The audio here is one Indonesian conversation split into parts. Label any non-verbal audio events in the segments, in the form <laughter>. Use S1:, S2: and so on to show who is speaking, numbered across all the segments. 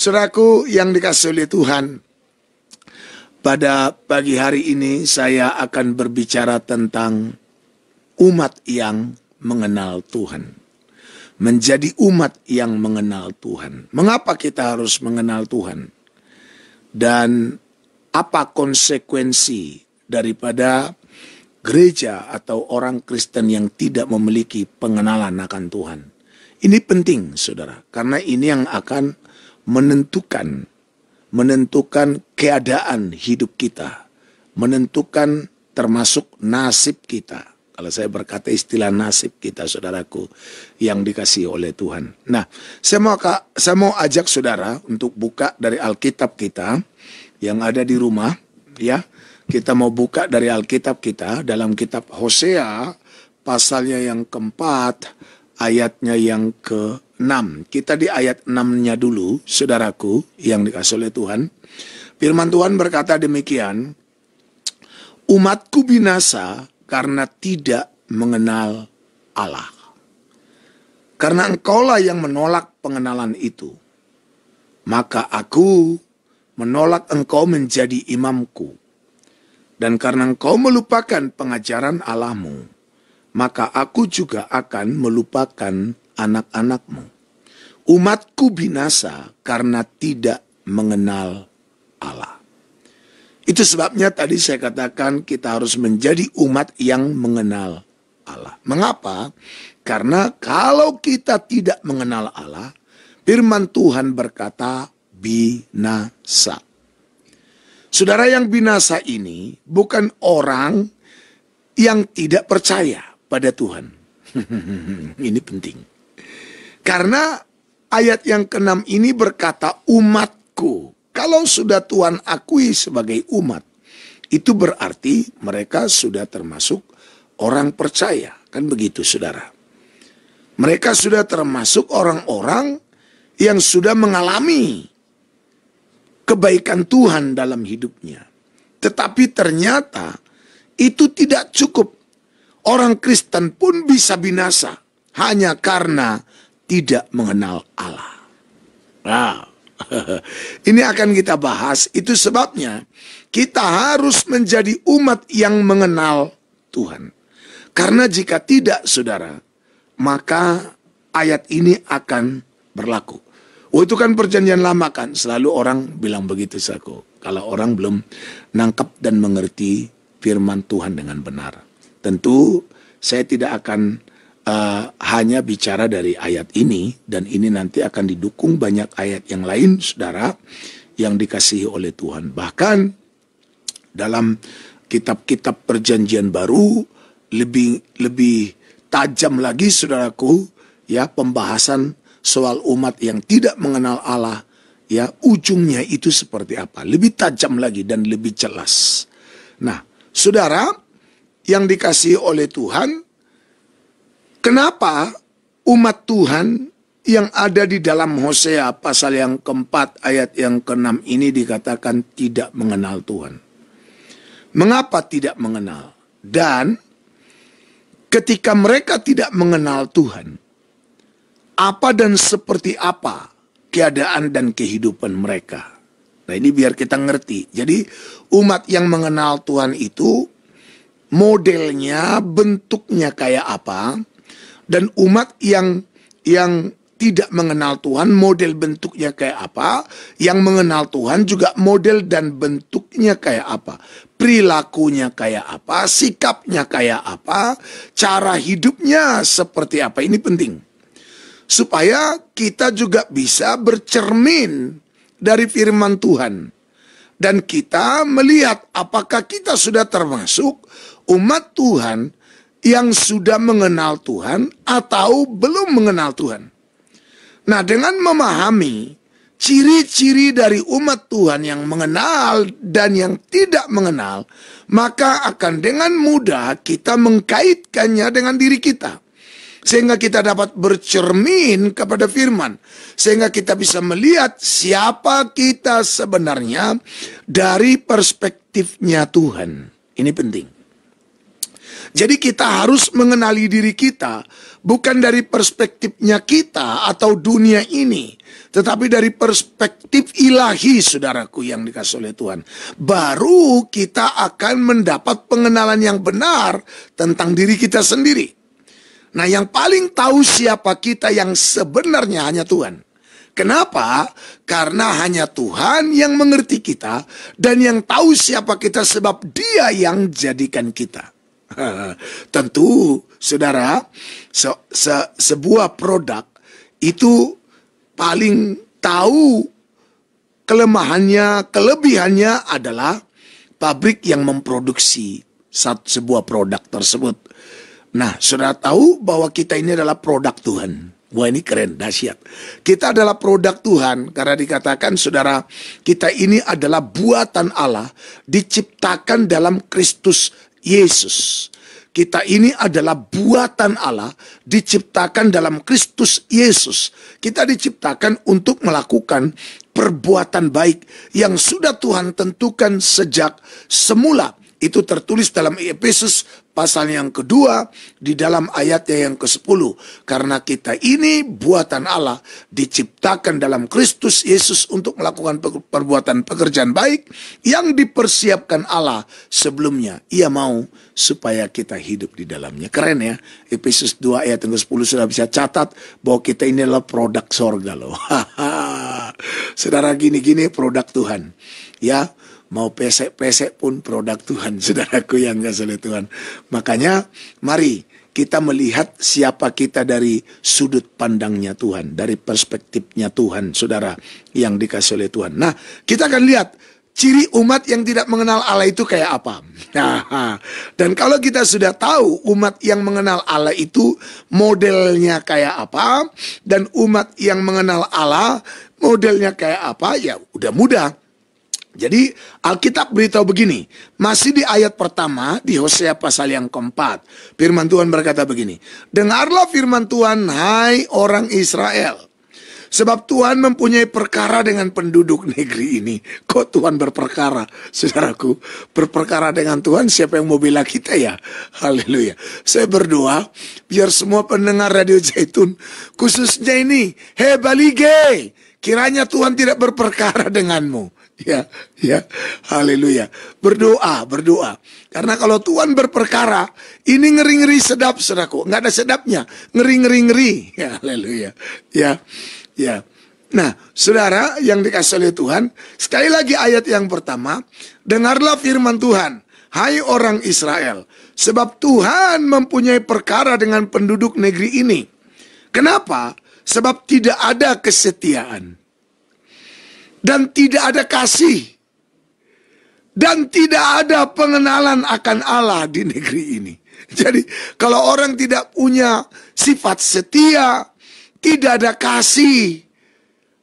S1: Saudaraku yang dikasih oleh Tuhan, pada pagi hari ini saya akan berbicara tentang umat yang mengenal Tuhan. Menjadi umat yang mengenal Tuhan. Mengapa kita harus mengenal Tuhan? Dan apa konsekuensi daripada gereja atau orang Kristen yang tidak memiliki pengenalan akan Tuhan? Ini penting, saudara, karena ini yang akan menentukan menentukan keadaan hidup kita, menentukan termasuk nasib kita. Kalau saya berkata istilah nasib kita, saudaraku, yang dikasih oleh Tuhan. Nah, saya mau saya mau ajak saudara untuk buka dari Alkitab kita yang ada di rumah, ya. Kita mau buka dari Alkitab kita dalam kitab Hosea pasalnya yang keempat, ayatnya yang ke 6. Kita di ayat 6-nya dulu, saudaraku yang dikasih oleh Tuhan. Firman Tuhan berkata demikian, Umatku binasa karena tidak mengenal Allah. Karena engkaulah yang menolak pengenalan itu. Maka aku menolak engkau menjadi imamku. Dan karena engkau melupakan pengajaran Allahmu, maka aku juga akan melupakan anak-anakmu. Umatku binasa karena tidak mengenal Allah. Itu sebabnya tadi saya katakan kita harus menjadi umat yang mengenal Allah. Mengapa? Karena kalau kita tidak mengenal Allah, firman Tuhan berkata binasa. Saudara yang binasa ini bukan orang yang tidak percaya pada Tuhan. <laughs> ini penting. Karena ayat yang keenam ini berkata umatku. Kalau sudah Tuhan akui sebagai umat, itu berarti mereka sudah termasuk orang percaya. Kan begitu saudara. Mereka sudah termasuk orang-orang yang sudah mengalami kebaikan Tuhan dalam hidupnya. Tetapi ternyata itu tidak cukup. Orang Kristen pun bisa binasa hanya karena tidak mengenal Allah. Nah, <laughs> ini akan kita bahas. Itu sebabnya kita harus menjadi umat yang mengenal Tuhan. Karena jika tidak, saudara, maka ayat ini akan berlaku. Oh itu kan perjanjian lama kan. Selalu orang bilang begitu Sako. Kalau orang belum nangkap dan mengerti firman Tuhan dengan benar. Tentu saya tidak akan Eh, hanya bicara dari ayat ini dan ini nanti akan didukung banyak ayat yang lain Saudara yang dikasihi oleh Tuhan. Bahkan dalam kitab-kitab perjanjian baru lebih lebih tajam lagi Saudaraku ya pembahasan soal umat yang tidak mengenal Allah ya ujungnya itu seperti apa? Lebih tajam lagi dan lebih jelas. Nah, Saudara yang dikasihi oleh Tuhan Kenapa umat Tuhan yang ada di dalam Hosea pasal yang keempat ayat yang keenam ini dikatakan tidak mengenal Tuhan. Mengapa tidak mengenal? Dan ketika mereka tidak mengenal Tuhan, apa dan seperti apa keadaan dan kehidupan mereka? Nah ini biar kita ngerti. Jadi umat yang mengenal Tuhan itu modelnya, bentuknya kayak apa? dan umat yang yang tidak mengenal Tuhan model bentuknya kayak apa yang mengenal Tuhan juga model dan bentuknya kayak apa perilakunya kayak apa sikapnya kayak apa cara hidupnya seperti apa ini penting supaya kita juga bisa bercermin dari firman Tuhan dan kita melihat apakah kita sudah termasuk umat Tuhan yang sudah mengenal Tuhan atau belum mengenal Tuhan. Nah, dengan memahami ciri-ciri dari umat Tuhan yang mengenal dan yang tidak mengenal, maka akan dengan mudah kita mengkaitkannya dengan diri kita. Sehingga kita dapat bercermin kepada firman. Sehingga kita bisa melihat siapa kita sebenarnya dari perspektifnya Tuhan. Ini penting. Jadi kita harus mengenali diri kita bukan dari perspektifnya kita atau dunia ini, tetapi dari perspektif ilahi saudaraku yang dikasih oleh Tuhan. Baru kita akan mendapat pengenalan yang benar tentang diri kita sendiri. Nah, yang paling tahu siapa kita yang sebenarnya hanya Tuhan. Kenapa? Karena hanya Tuhan yang mengerti kita dan yang tahu siapa kita sebab Dia yang jadikan kita. <laughs> Tentu, saudara, se -se sebuah produk itu paling tahu kelemahannya, kelebihannya adalah pabrik yang memproduksi satu sebuah produk tersebut. Nah, saudara tahu bahwa kita ini adalah produk Tuhan. Wah ini keren, dahsyat. Kita adalah produk Tuhan karena dikatakan saudara kita ini adalah buatan Allah diciptakan dalam Kristus Yesus. Kita ini adalah buatan Allah, diciptakan dalam Kristus Yesus. Kita diciptakan untuk melakukan perbuatan baik yang sudah Tuhan tentukan sejak semula. Itu tertulis dalam Efesus pasal yang kedua di dalam ayatnya yang ke-10. Karena kita ini buatan Allah diciptakan dalam Kristus Yesus untuk melakukan perbuatan pekerjaan baik yang dipersiapkan Allah sebelumnya. Ia mau supaya kita hidup di dalamnya. Keren ya. Efesus 2 ayat yang ke-10 sudah bisa catat bahwa kita ini adalah produk sorga loh. <laughs> Saudara gini-gini produk Tuhan. Ya, Mau pesek-pesek pun produk Tuhan, <laughs> saudaraku yang kasih oleh Tuhan. Makanya mari kita melihat siapa kita dari sudut pandangnya Tuhan, dari perspektifnya Tuhan, saudara yang dikasih oleh Tuhan. Nah, kita akan lihat ciri umat yang tidak mengenal Allah itu kayak apa. Nah, <laughs> dan kalau kita sudah tahu umat yang mengenal Allah itu modelnya kayak apa, dan umat yang mengenal Allah modelnya kayak apa, ya udah mudah. Jadi Alkitab beritahu begini, masih di ayat pertama di Hosea pasal yang keempat. Firman Tuhan berkata begini, Dengarlah firman Tuhan, hai orang Israel. Sebab Tuhan mempunyai perkara dengan penduduk negeri ini. Kok Tuhan berperkara? Saudaraku, berperkara dengan Tuhan siapa yang mau bela kita ya? Haleluya. Saya berdoa biar semua pendengar Radio Zaitun khususnya ini, Hei balige, kiranya Tuhan tidak berperkara denganmu ya, ya. Haleluya. Berdoa, berdoa. Karena kalau Tuhan berperkara, ini ngeri-ngeri sedap, saudaraku. Nggak ada sedapnya. Ngeri-ngeri-ngeri. Ya, haleluya. Ya, ya. Nah, saudara yang dikasih oleh Tuhan, sekali lagi ayat yang pertama, dengarlah firman Tuhan, hai orang Israel, sebab Tuhan mempunyai perkara dengan penduduk negeri ini. Kenapa? Sebab tidak ada kesetiaan dan tidak ada kasih dan tidak ada pengenalan akan Allah di negeri ini. Jadi kalau orang tidak punya sifat setia, tidak ada kasih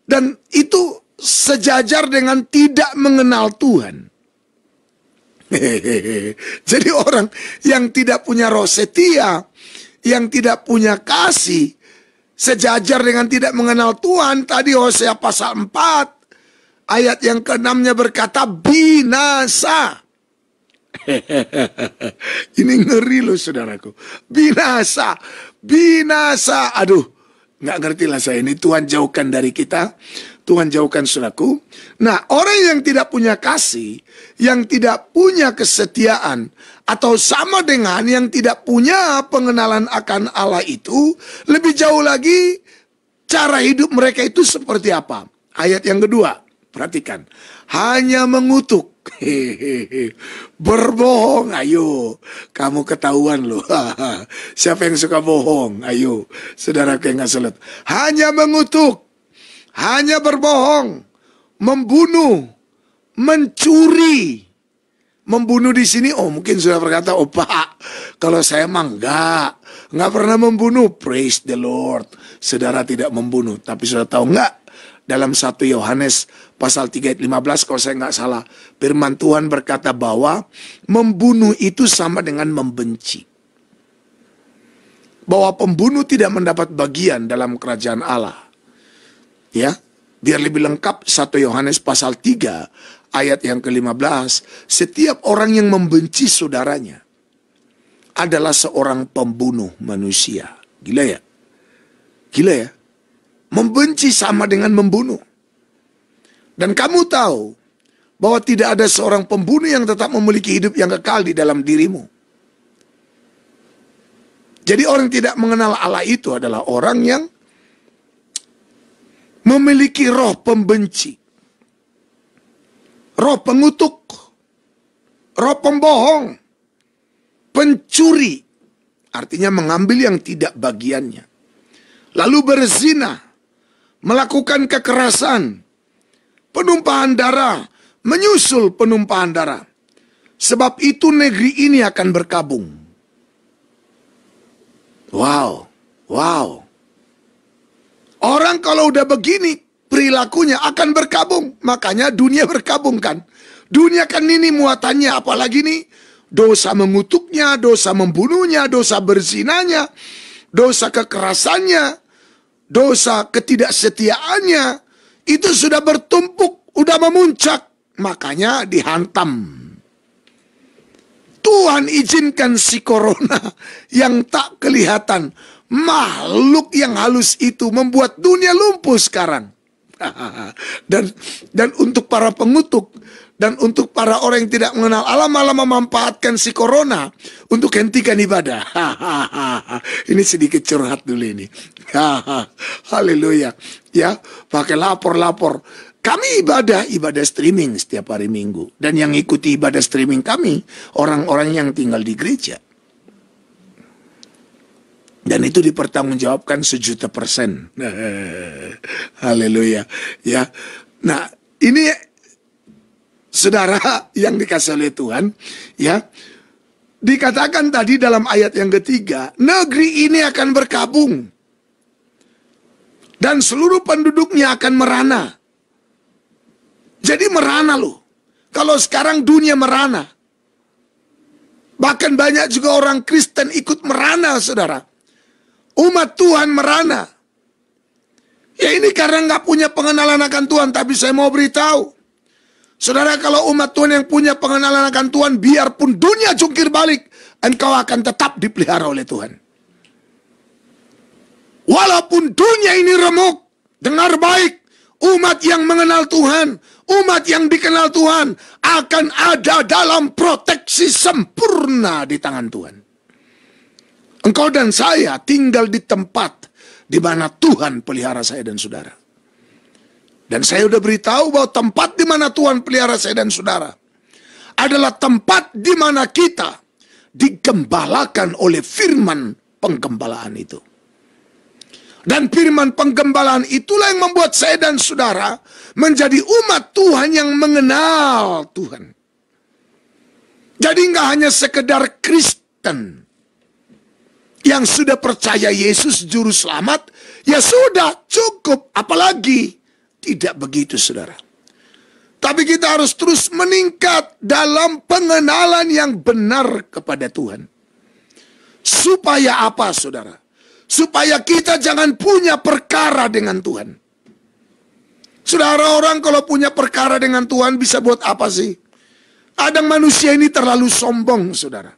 S1: dan itu sejajar dengan tidak mengenal Tuhan. Hehehe. <laughs> Jadi orang yang tidak punya roh setia, yang tidak punya kasih, sejajar dengan tidak mengenal Tuhan. Tadi Hosea pasal 4, Ayat yang keenamnya berkata binasa. <laughs> Ini ngeri loh saudaraku. Binasa. Binasa. Aduh. Nggak ngerti lah saya ini. Tuhan jauhkan dari kita. Tuhan jauhkan saudaraku. Nah orang yang tidak punya kasih. Yang tidak punya kesetiaan. Atau sama dengan yang tidak punya pengenalan akan Allah itu. Lebih jauh lagi. Cara hidup mereka itu seperti apa? Ayat yang kedua. Perhatikan, hanya mengutuk. Berbohong, ayo. Kamu ketahuan loh. <laughs> Siapa yang suka bohong? Ayo, saudara yang nggak Hanya mengutuk, hanya berbohong, membunuh, mencuri. Membunuh di sini, oh mungkin sudah berkata, oh pak, kalau saya mah enggak, enggak pernah membunuh. Praise the Lord. Saudara tidak membunuh, tapi sudah tahu enggak? Dalam satu Yohanes pasal 3 ayat 15 kalau saya nggak salah. Firman Tuhan berkata bahwa membunuh itu sama dengan membenci. Bahwa pembunuh tidak mendapat bagian dalam kerajaan Allah. Ya, biar lebih lengkap 1 Yohanes pasal 3 ayat yang ke-15, setiap orang yang membenci saudaranya adalah seorang pembunuh manusia. Gila ya? Gila ya? Membenci sama dengan membunuh. Dan kamu tahu bahwa tidak ada seorang pembunuh yang tetap memiliki hidup yang kekal di dalam dirimu. Jadi orang tidak mengenal Allah itu adalah orang yang memiliki roh pembenci, roh pengutuk, roh pembohong, pencuri, artinya mengambil yang tidak bagiannya. Lalu berzina, melakukan kekerasan, penumpahan darah, menyusul penumpahan darah. Sebab itu negeri ini akan berkabung. Wow, wow. Orang kalau udah begini perilakunya akan berkabung. Makanya dunia berkabung kan. Dunia kan ini muatannya apalagi nih. Dosa mengutuknya, dosa membunuhnya, dosa berzinanya, dosa kekerasannya, dosa ketidaksetiaannya, itu sudah bertumpuk, sudah memuncak, makanya dihantam. Tuhan izinkan si corona <laughs> yang tak kelihatan, makhluk yang halus itu membuat dunia lumpuh sekarang. <laughs> dan dan untuk para pengutuk, dan untuk para orang yang tidak mengenal Allah malah memanfaatkan si corona untuk hentikan ibadah. <laughs> ini sedikit curhat dulu ini. <laughs> Haleluya. Ya, pakai lapor-lapor. Kami ibadah, ibadah streaming setiap hari minggu. Dan yang ikuti ibadah streaming kami, orang-orang yang tinggal di gereja. Dan itu dipertanggungjawabkan sejuta persen. <laughs> Haleluya. Ya. Nah, ini Saudara <laughs> yang dikasih oleh Tuhan, ya. Dikatakan tadi dalam ayat yang ketiga, negeri ini akan berkabung. Dan seluruh penduduknya akan merana. Jadi merana loh. Kalau sekarang dunia merana. Bahkan banyak juga orang Kristen ikut merana, saudara. Umat Tuhan merana. Ya ini karena nggak punya pengenalan akan Tuhan, tapi saya mau beritahu. Saudara, kalau umat Tuhan yang punya pengenalan akan Tuhan, biarpun dunia jungkir balik, engkau akan tetap dipelihara oleh Tuhan. Walaupun dunia ini remuk, dengar baik, umat yang mengenal Tuhan, umat yang dikenal Tuhan, akan ada dalam proteksi sempurna di tangan Tuhan. Engkau dan saya tinggal di tempat di mana Tuhan pelihara saya dan saudara. Dan saya sudah beritahu bahwa tempat di mana Tuhan pelihara saya dan saudara adalah tempat di mana kita digembalakan oleh firman penggembalaan itu. Dan firman penggembalaan itulah yang membuat saya dan saudara menjadi umat Tuhan yang mengenal Tuhan. Jadi nggak hanya sekedar Kristen yang sudah percaya Yesus juru selamat, ya sudah cukup apalagi tidak begitu saudara. Tapi kita harus terus meningkat dalam pengenalan yang benar kepada Tuhan. Supaya apa saudara? Supaya kita jangan punya perkara dengan Tuhan. Saudara orang kalau punya perkara dengan Tuhan bisa buat apa sih? Ada manusia ini terlalu sombong saudara.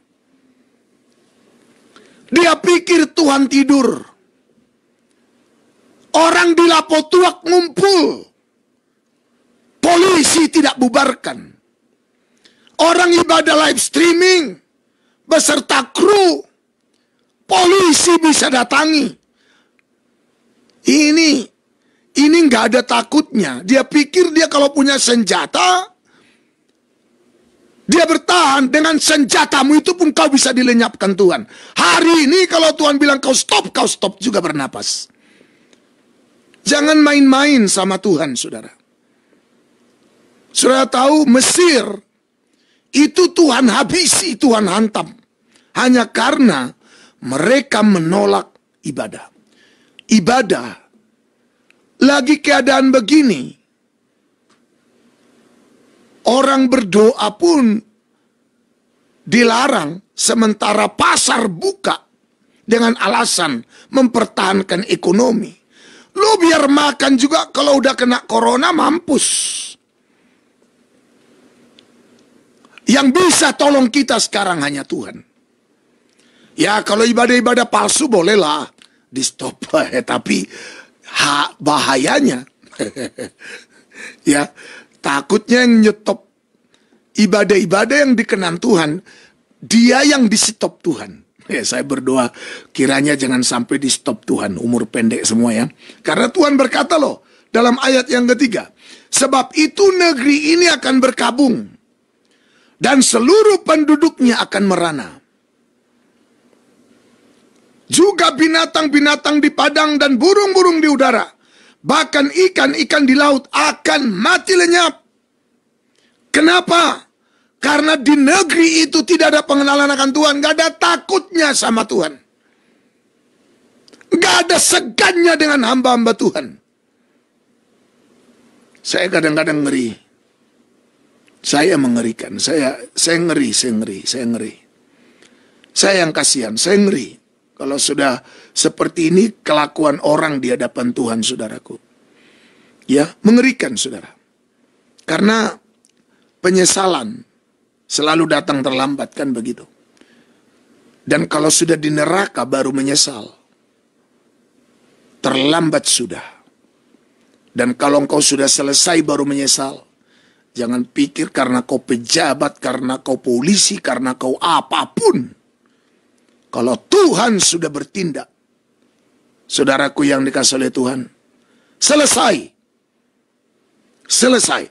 S1: Dia pikir Tuhan tidur. Orang di Lapotuak ngumpul. Polisi tidak bubarkan. Orang ibadah live streaming beserta kru polisi bisa datangi. Ini ini nggak ada takutnya. Dia pikir dia kalau punya senjata dia bertahan dengan senjatamu itu pun kau bisa dilenyapkan Tuhan. Hari ini kalau Tuhan bilang kau stop, kau stop juga bernapas. Jangan main-main sama Tuhan, saudara. Saudara tahu Mesir itu Tuhan habisi, Tuhan hantam. Hanya karena mereka menolak ibadah. Ibadah lagi keadaan begini. Orang berdoa pun dilarang sementara pasar buka dengan alasan mempertahankan ekonomi. Lu biar makan juga kalau udah kena corona mampus. Yang bisa tolong kita sekarang hanya Tuhan. Ya kalau ibadah-ibadah palsu bolehlah di stop. <laughs> Ya, tapi ha, bahayanya <laughs> ya takutnya yang nyetop ibadah-ibadah yang dikenan Tuhan dia yang di stop Tuhan <laughs> Ya, saya berdoa kiranya jangan sampai di stop Tuhan umur pendek semua ya. Karena Tuhan berkata loh dalam ayat yang ketiga. Sebab itu negeri ini akan berkabung. Dan seluruh penduduknya akan merana. Juga binatang-binatang di padang dan burung-burung di udara. Bahkan ikan-ikan di laut akan mati lenyap. Kenapa? Karena di negeri itu tidak ada pengenalan akan Tuhan. Gak ada takutnya sama Tuhan. Gak ada segannya dengan hamba-hamba Tuhan. Saya kadang-kadang ngeri. Saya mengerikan. Saya saya ngeri, saya ngeri, saya ngeri. Saya yang kasihan, saya ngeri. Kalau sudah seperti ini kelakuan orang di hadapan Tuhan, saudaraku. Ya, mengerikan, saudara. Karena penyesalan Selalu datang terlambat kan begitu. Dan kalau sudah di neraka baru menyesal. Terlambat sudah. Dan kalau engkau sudah selesai baru menyesal. Jangan pikir karena kau pejabat, karena kau polisi, karena kau apapun. Kalau Tuhan sudah bertindak, saudaraku yang dikasih oleh Tuhan, selesai. Selesai.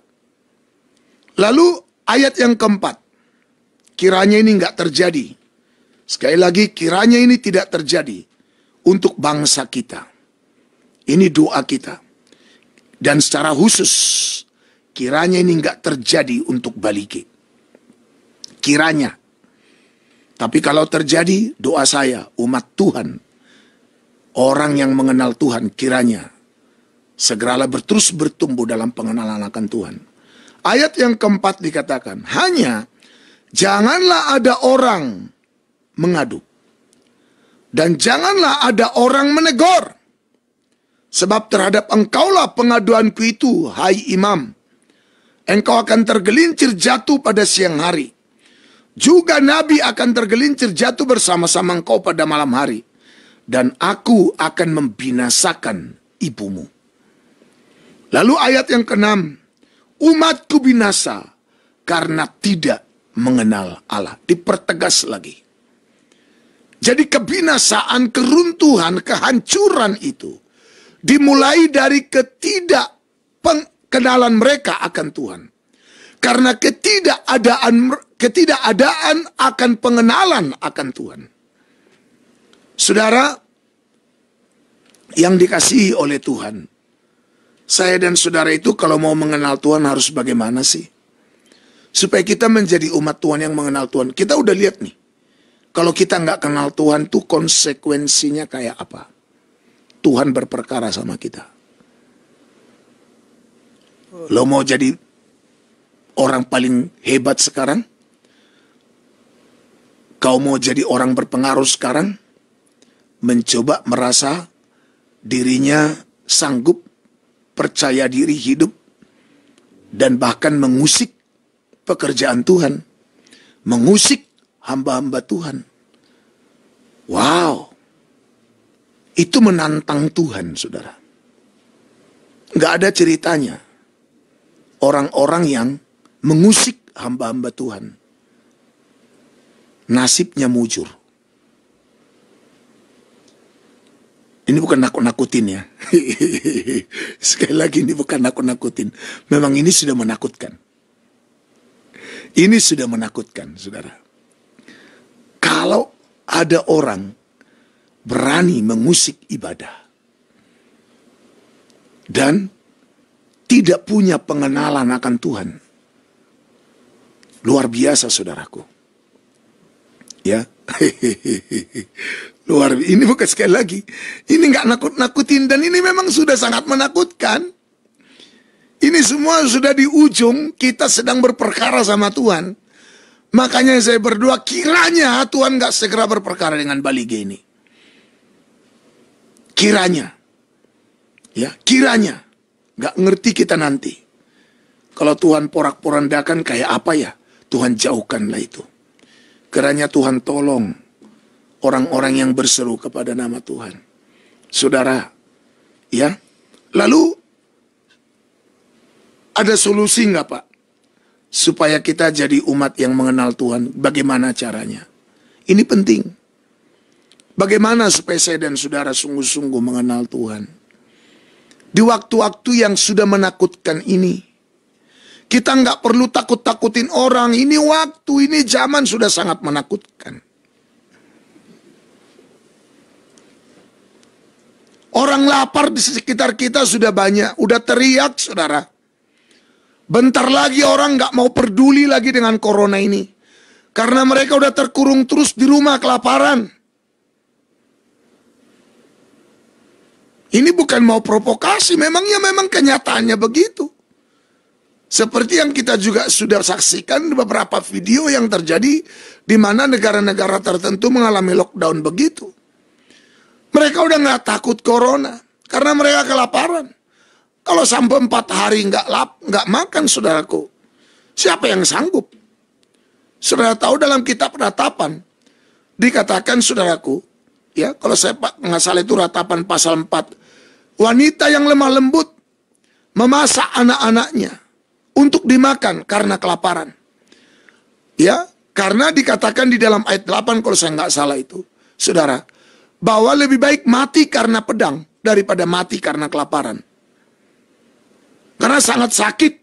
S1: Lalu ayat yang keempat kiranya ini nggak terjadi. Sekali lagi, kiranya ini tidak terjadi untuk bangsa kita. Ini doa kita. Dan secara khusus, kiranya ini nggak terjadi untuk balikin. Kiranya. Tapi kalau terjadi, doa saya, umat Tuhan, orang yang mengenal Tuhan, kiranya segeralah berterus bertumbuh dalam pengenalan akan Tuhan. Ayat yang keempat dikatakan, hanya Janganlah ada orang mengadu. Dan janganlah ada orang menegur. Sebab terhadap engkaulah pengaduanku itu, hai imam. Engkau akan tergelincir jatuh pada siang hari. Juga Nabi akan tergelincir jatuh bersama-sama engkau pada malam hari. Dan aku akan membinasakan ibumu. Lalu ayat yang keenam. Umatku binasa karena tidak mengenal Allah. Dipertegas lagi. Jadi kebinasaan, keruntuhan, kehancuran itu dimulai dari ketidakkenalan mereka akan Tuhan. Karena ketidakadaan ketidakadaan akan pengenalan akan Tuhan. Saudara yang dikasihi oleh Tuhan, saya dan saudara itu kalau mau mengenal Tuhan harus bagaimana sih? supaya kita menjadi umat Tuhan yang mengenal Tuhan. Kita udah lihat nih, kalau kita nggak kenal Tuhan tuh konsekuensinya kayak apa? Tuhan berperkara sama kita. Lo mau jadi orang paling hebat sekarang? Kau mau jadi orang berpengaruh sekarang? Mencoba merasa dirinya sanggup, percaya diri hidup, dan bahkan mengusik pekerjaan Tuhan, mengusik hamba-hamba Tuhan. Wow, itu menantang Tuhan, saudara. Gak ada ceritanya orang-orang yang mengusik hamba-hamba Tuhan. Nasibnya mujur. Ini bukan nakut-nakutin ya. <laughs> Sekali lagi ini bukan nakut-nakutin. Memang ini sudah menakutkan. Ini sudah menakutkan, saudara. Kalau ada orang berani mengusik ibadah dan tidak punya pengenalan akan Tuhan, luar biasa, saudaraku. Ya, <laughs> luar ini bukan sekali lagi. Ini nggak nakut-nakutin dan ini memang sudah sangat menakutkan. Ini semua sudah di ujung, kita sedang berperkara sama Tuhan. Makanya saya berdoa kiranya Tuhan gak segera berperkara dengan Balige ini. Kiranya. Ya, kiranya. Gak ngerti kita nanti. Kalau Tuhan porak-porandakan kayak apa ya? Tuhan jauhkanlah itu. Kiranya Tuhan tolong orang-orang yang berseru kepada nama Tuhan. Saudara, ya. Lalu ada solusi nggak Pak? Supaya kita jadi umat yang mengenal Tuhan. Bagaimana caranya? Ini penting. Bagaimana supaya saya dan saudara sungguh-sungguh mengenal Tuhan? Di waktu-waktu yang sudah menakutkan ini, kita nggak perlu takut-takutin orang. Ini waktu, ini zaman sudah sangat menakutkan. Orang lapar di sekitar kita sudah banyak, udah teriak saudara. Bentar lagi orang gak mau peduli lagi dengan corona ini. Karena mereka udah terkurung terus di rumah kelaparan. Ini bukan mau provokasi, memangnya memang kenyataannya begitu. Seperti yang kita juga sudah saksikan beberapa video yang terjadi di mana negara-negara tertentu mengalami lockdown begitu. Mereka udah gak takut corona karena mereka kelaparan. Kalau sampai empat hari nggak lap, nggak makan saudaraku, siapa yang sanggup? Saudara tahu dalam kitab ratapan dikatakan saudaraku, ya kalau saya nggak salah itu ratapan pasal 4, wanita yang lemah lembut memasak anak-anaknya untuk dimakan karena kelaparan. Ya, karena dikatakan di dalam ayat 8 kalau saya nggak salah itu, saudara, bahwa lebih baik mati karena pedang daripada mati karena kelaparan. Karena sangat sakit,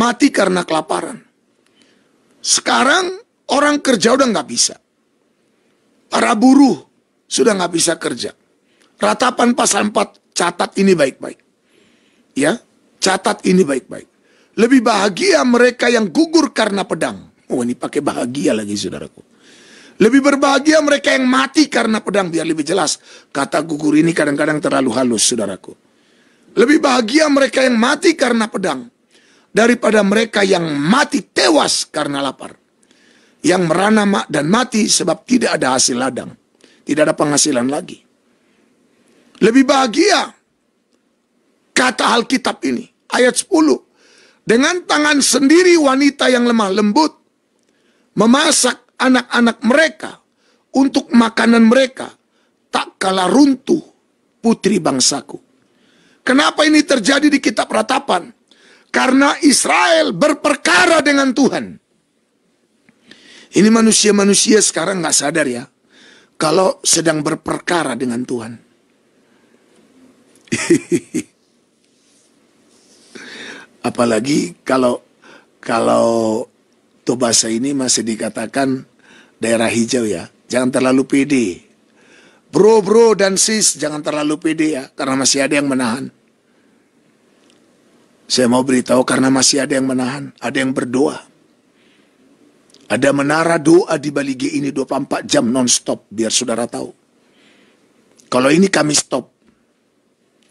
S1: mati karena kelaparan. Sekarang orang kerja udah nggak bisa. Para buruh sudah nggak bisa kerja. Ratapan pasal 4, catat ini baik-baik. Ya, catat ini baik-baik. Lebih bahagia mereka yang gugur karena pedang. Oh ini pakai bahagia lagi saudaraku. Lebih berbahagia mereka yang mati karena pedang biar lebih jelas. Kata gugur ini kadang-kadang terlalu halus saudaraku. Lebih bahagia mereka yang mati karena pedang daripada mereka yang mati tewas karena lapar. Yang merana dan mati sebab tidak ada hasil ladang. Tidak ada penghasilan lagi. Lebih bahagia kata Alkitab ini. Ayat 10. Dengan tangan sendiri wanita yang lemah lembut memasak anak-anak mereka untuk makanan mereka tak kalah runtuh putri bangsaku. Kenapa ini terjadi di kitab ratapan? Karena Israel berperkara dengan Tuhan. Ini manusia-manusia sekarang nggak sadar ya. Kalau sedang berperkara dengan Tuhan. <laughs> Apalagi kalau kalau Tobasa ini masih dikatakan daerah hijau ya. Jangan terlalu pede Bro, bro, dan sis, jangan terlalu pede ya, karena masih ada yang menahan. Saya mau beritahu karena masih ada yang menahan, ada yang berdoa. Ada menara doa di Bali G ini 24 jam non-stop, biar saudara tahu. Kalau ini kami stop.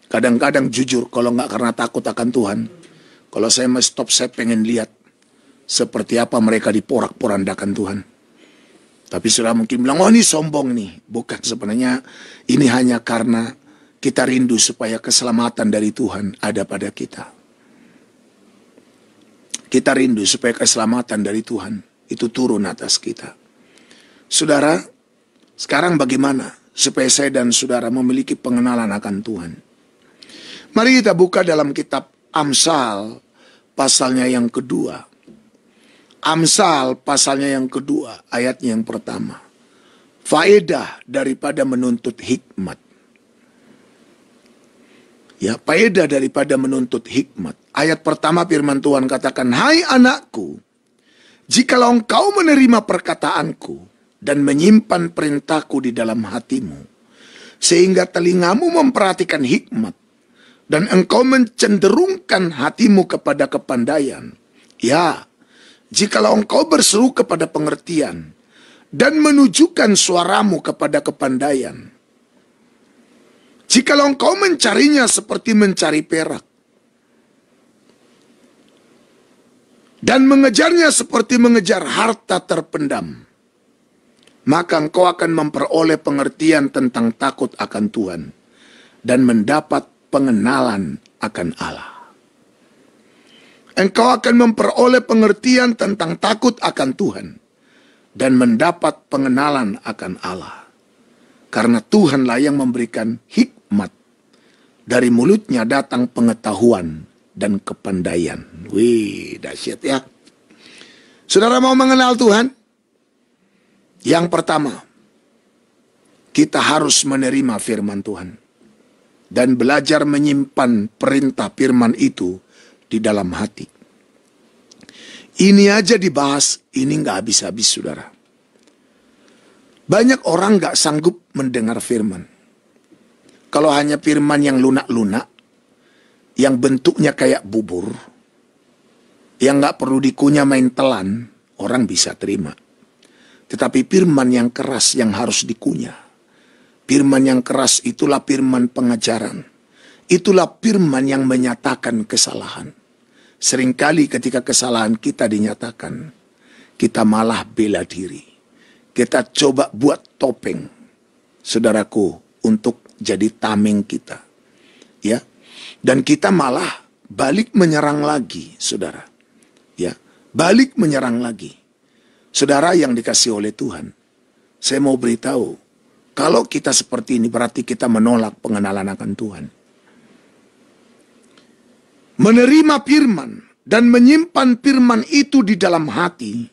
S1: Kadang-kadang jujur, kalau nggak karena takut akan Tuhan. Kalau saya mau stop, saya pengen lihat seperti apa mereka diporak-porandakan Tuhan. Tapi saudara mungkin bilang, oh ini sombong nih. Bukan sebenarnya ini hanya karena kita rindu supaya keselamatan dari Tuhan ada pada kita. Kita rindu supaya keselamatan dari Tuhan itu turun atas kita. Saudara, sekarang bagaimana supaya saya dan saudara memiliki pengenalan akan Tuhan? Mari kita buka dalam kitab Amsal pasalnya yang kedua. Amsal pasalnya yang kedua, ayatnya yang pertama. Faedah daripada menuntut hikmat. Ya, faedah daripada menuntut hikmat. Ayat pertama firman Tuhan katakan, Hai anakku, jikalau engkau menerima perkataanku dan menyimpan perintahku di dalam hatimu, sehingga telingamu memperhatikan hikmat, dan engkau mencenderungkan hatimu kepada kepandaian, ya, jikalau engkau berseru kepada pengertian dan menunjukkan suaramu kepada kepandaian. Jikalau engkau mencarinya seperti mencari perak dan mengejarnya seperti mengejar harta terpendam, maka engkau akan memperoleh pengertian tentang takut akan Tuhan dan mendapat pengenalan akan Allah engkau akan memperoleh pengertian tentang takut akan Tuhan dan mendapat pengenalan akan Allah. Karena Tuhanlah yang memberikan hikmat. Dari mulutnya datang pengetahuan dan kepandaian. Wih, dahsyat ya. Saudara mau mengenal Tuhan? Yang pertama, kita harus menerima firman Tuhan dan belajar menyimpan perintah firman itu di dalam hati. Ini aja dibahas, ini nggak habis-habis saudara. Banyak orang nggak sanggup mendengar firman. Kalau hanya firman yang lunak-lunak, yang bentuknya kayak bubur, yang nggak perlu dikunyah main telan, orang bisa terima. Tetapi firman yang keras yang harus dikunyah. Firman yang keras itulah firman pengajaran. Itulah firman yang menyatakan kesalahan. Seringkali ketika kesalahan kita dinyatakan, kita malah bela diri. Kita coba buat topeng, saudaraku, untuk jadi tameng kita. Ya. Dan kita malah balik menyerang lagi, saudara. Ya, balik menyerang lagi. Saudara yang dikasih oleh Tuhan, saya mau beritahu, kalau kita seperti ini berarti kita menolak pengenalan akan Tuhan menerima firman dan menyimpan firman itu di dalam hati,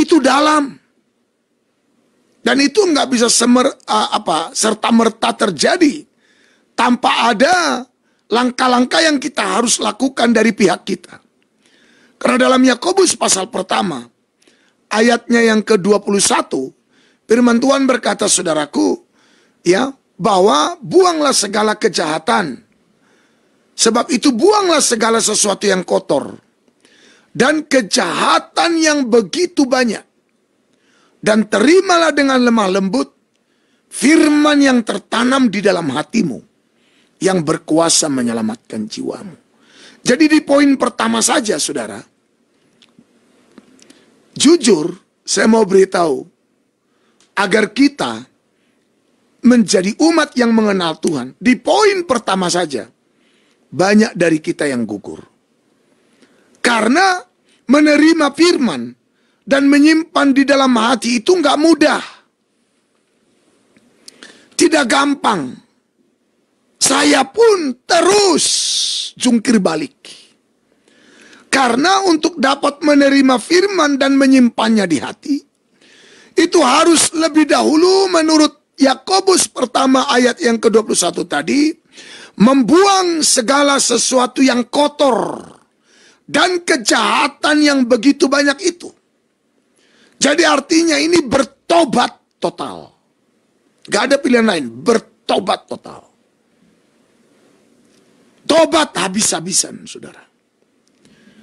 S1: itu dalam. Dan itu nggak bisa semer, uh, apa, serta merta terjadi tanpa ada langkah-langkah yang kita harus lakukan dari pihak kita. Karena dalam Yakobus pasal pertama, ayatnya yang ke-21, firman Tuhan berkata, "Saudaraku, ya, bahwa buanglah segala kejahatan, Sebab itu buanglah segala sesuatu yang kotor dan kejahatan yang begitu banyak. Dan terimalah dengan lemah lembut firman yang tertanam di dalam hatimu yang berkuasa menyelamatkan jiwamu. Jadi di poin pertama saja saudara, jujur saya mau beritahu, agar kita menjadi umat yang mengenal Tuhan. Di poin pertama saja, banyak dari kita yang gugur. Karena menerima firman dan menyimpan di dalam hati itu nggak mudah. Tidak gampang. Saya pun terus jungkir balik. Karena untuk dapat menerima firman dan menyimpannya di hati, itu harus lebih dahulu menurut Yakobus pertama ayat yang ke-21 tadi, membuang segala sesuatu yang kotor dan kejahatan yang begitu banyak itu. Jadi artinya ini bertobat total. Gak ada pilihan lain, bertobat total. Tobat habis-habisan, saudara.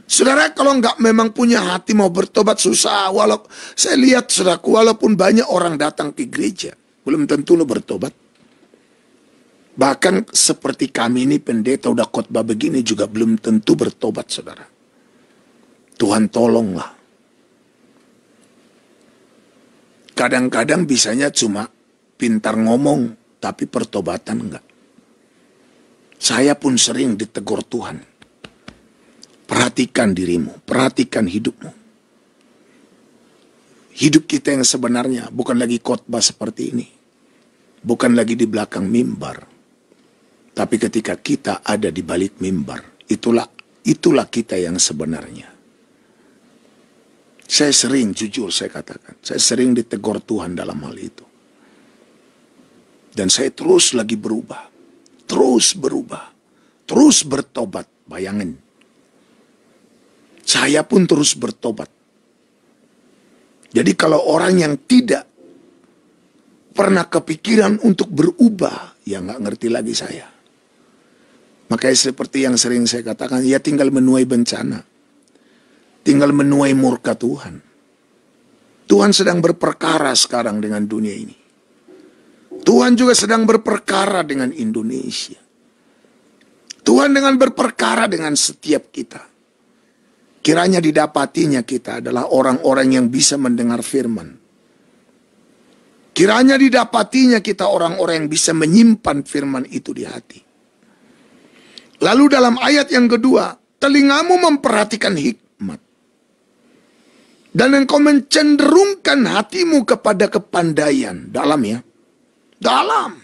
S1: Saudara kalau nggak memang punya hati mau bertobat susah, walau saya lihat saudaraku walaupun banyak orang datang ke gereja, belum tentu lo bertobat. Bahkan seperti kami ini pendeta udah khotbah begini juga belum tentu bertobat saudara. Tuhan tolonglah. Kadang-kadang bisanya cuma pintar ngomong tapi pertobatan enggak. Saya pun sering ditegur Tuhan. Perhatikan dirimu, perhatikan hidupmu. Hidup kita yang sebenarnya bukan lagi khotbah seperti ini. Bukan lagi di belakang mimbar tapi ketika kita ada di balik mimbar, itulah itulah kita yang sebenarnya. Saya sering jujur saya katakan, saya sering ditegur Tuhan dalam hal itu. Dan saya terus lagi berubah. Terus berubah. Terus bertobat, bayangin. Saya pun terus bertobat. Jadi kalau orang yang tidak pernah kepikiran untuk berubah, ya nggak ngerti lagi saya. Makanya seperti yang sering saya katakan, ya tinggal menuai bencana. Tinggal menuai murka Tuhan. Tuhan sedang berperkara sekarang dengan dunia ini. Tuhan juga sedang berperkara dengan Indonesia. Tuhan dengan berperkara dengan setiap kita. Kiranya didapatinya kita adalah orang-orang yang bisa mendengar firman. Kiranya didapatinya kita orang-orang yang bisa menyimpan firman itu di hati. Lalu dalam ayat yang kedua, telingamu memperhatikan hikmat. Dan engkau mencenderungkan hatimu kepada kepandaian. Dalam ya. Dalam.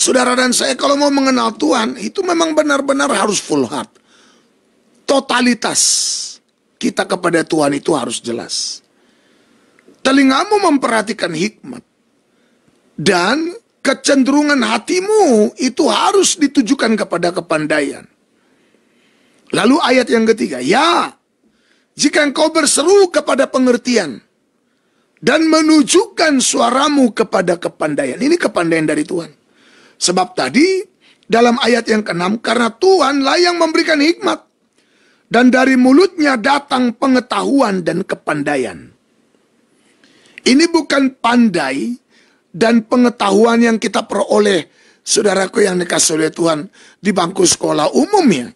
S1: Saudara dan saya kalau mau mengenal Tuhan, itu memang benar-benar harus full heart. Totalitas kita kepada Tuhan itu harus jelas. Telingamu memperhatikan hikmat. Dan kecenderungan hatimu itu harus ditujukan kepada kepandaian. Lalu ayat yang ketiga, ya, jika engkau berseru kepada pengertian dan menunjukkan suaramu kepada kepandaian. Ini kepandaian dari Tuhan. Sebab tadi dalam ayat yang keenam, karena Tuhanlah yang memberikan hikmat dan dari mulutnya datang pengetahuan dan kepandaian. Ini bukan pandai, dan pengetahuan yang kita peroleh, saudaraku yang dikasih oleh Tuhan di bangku sekolah umumnya.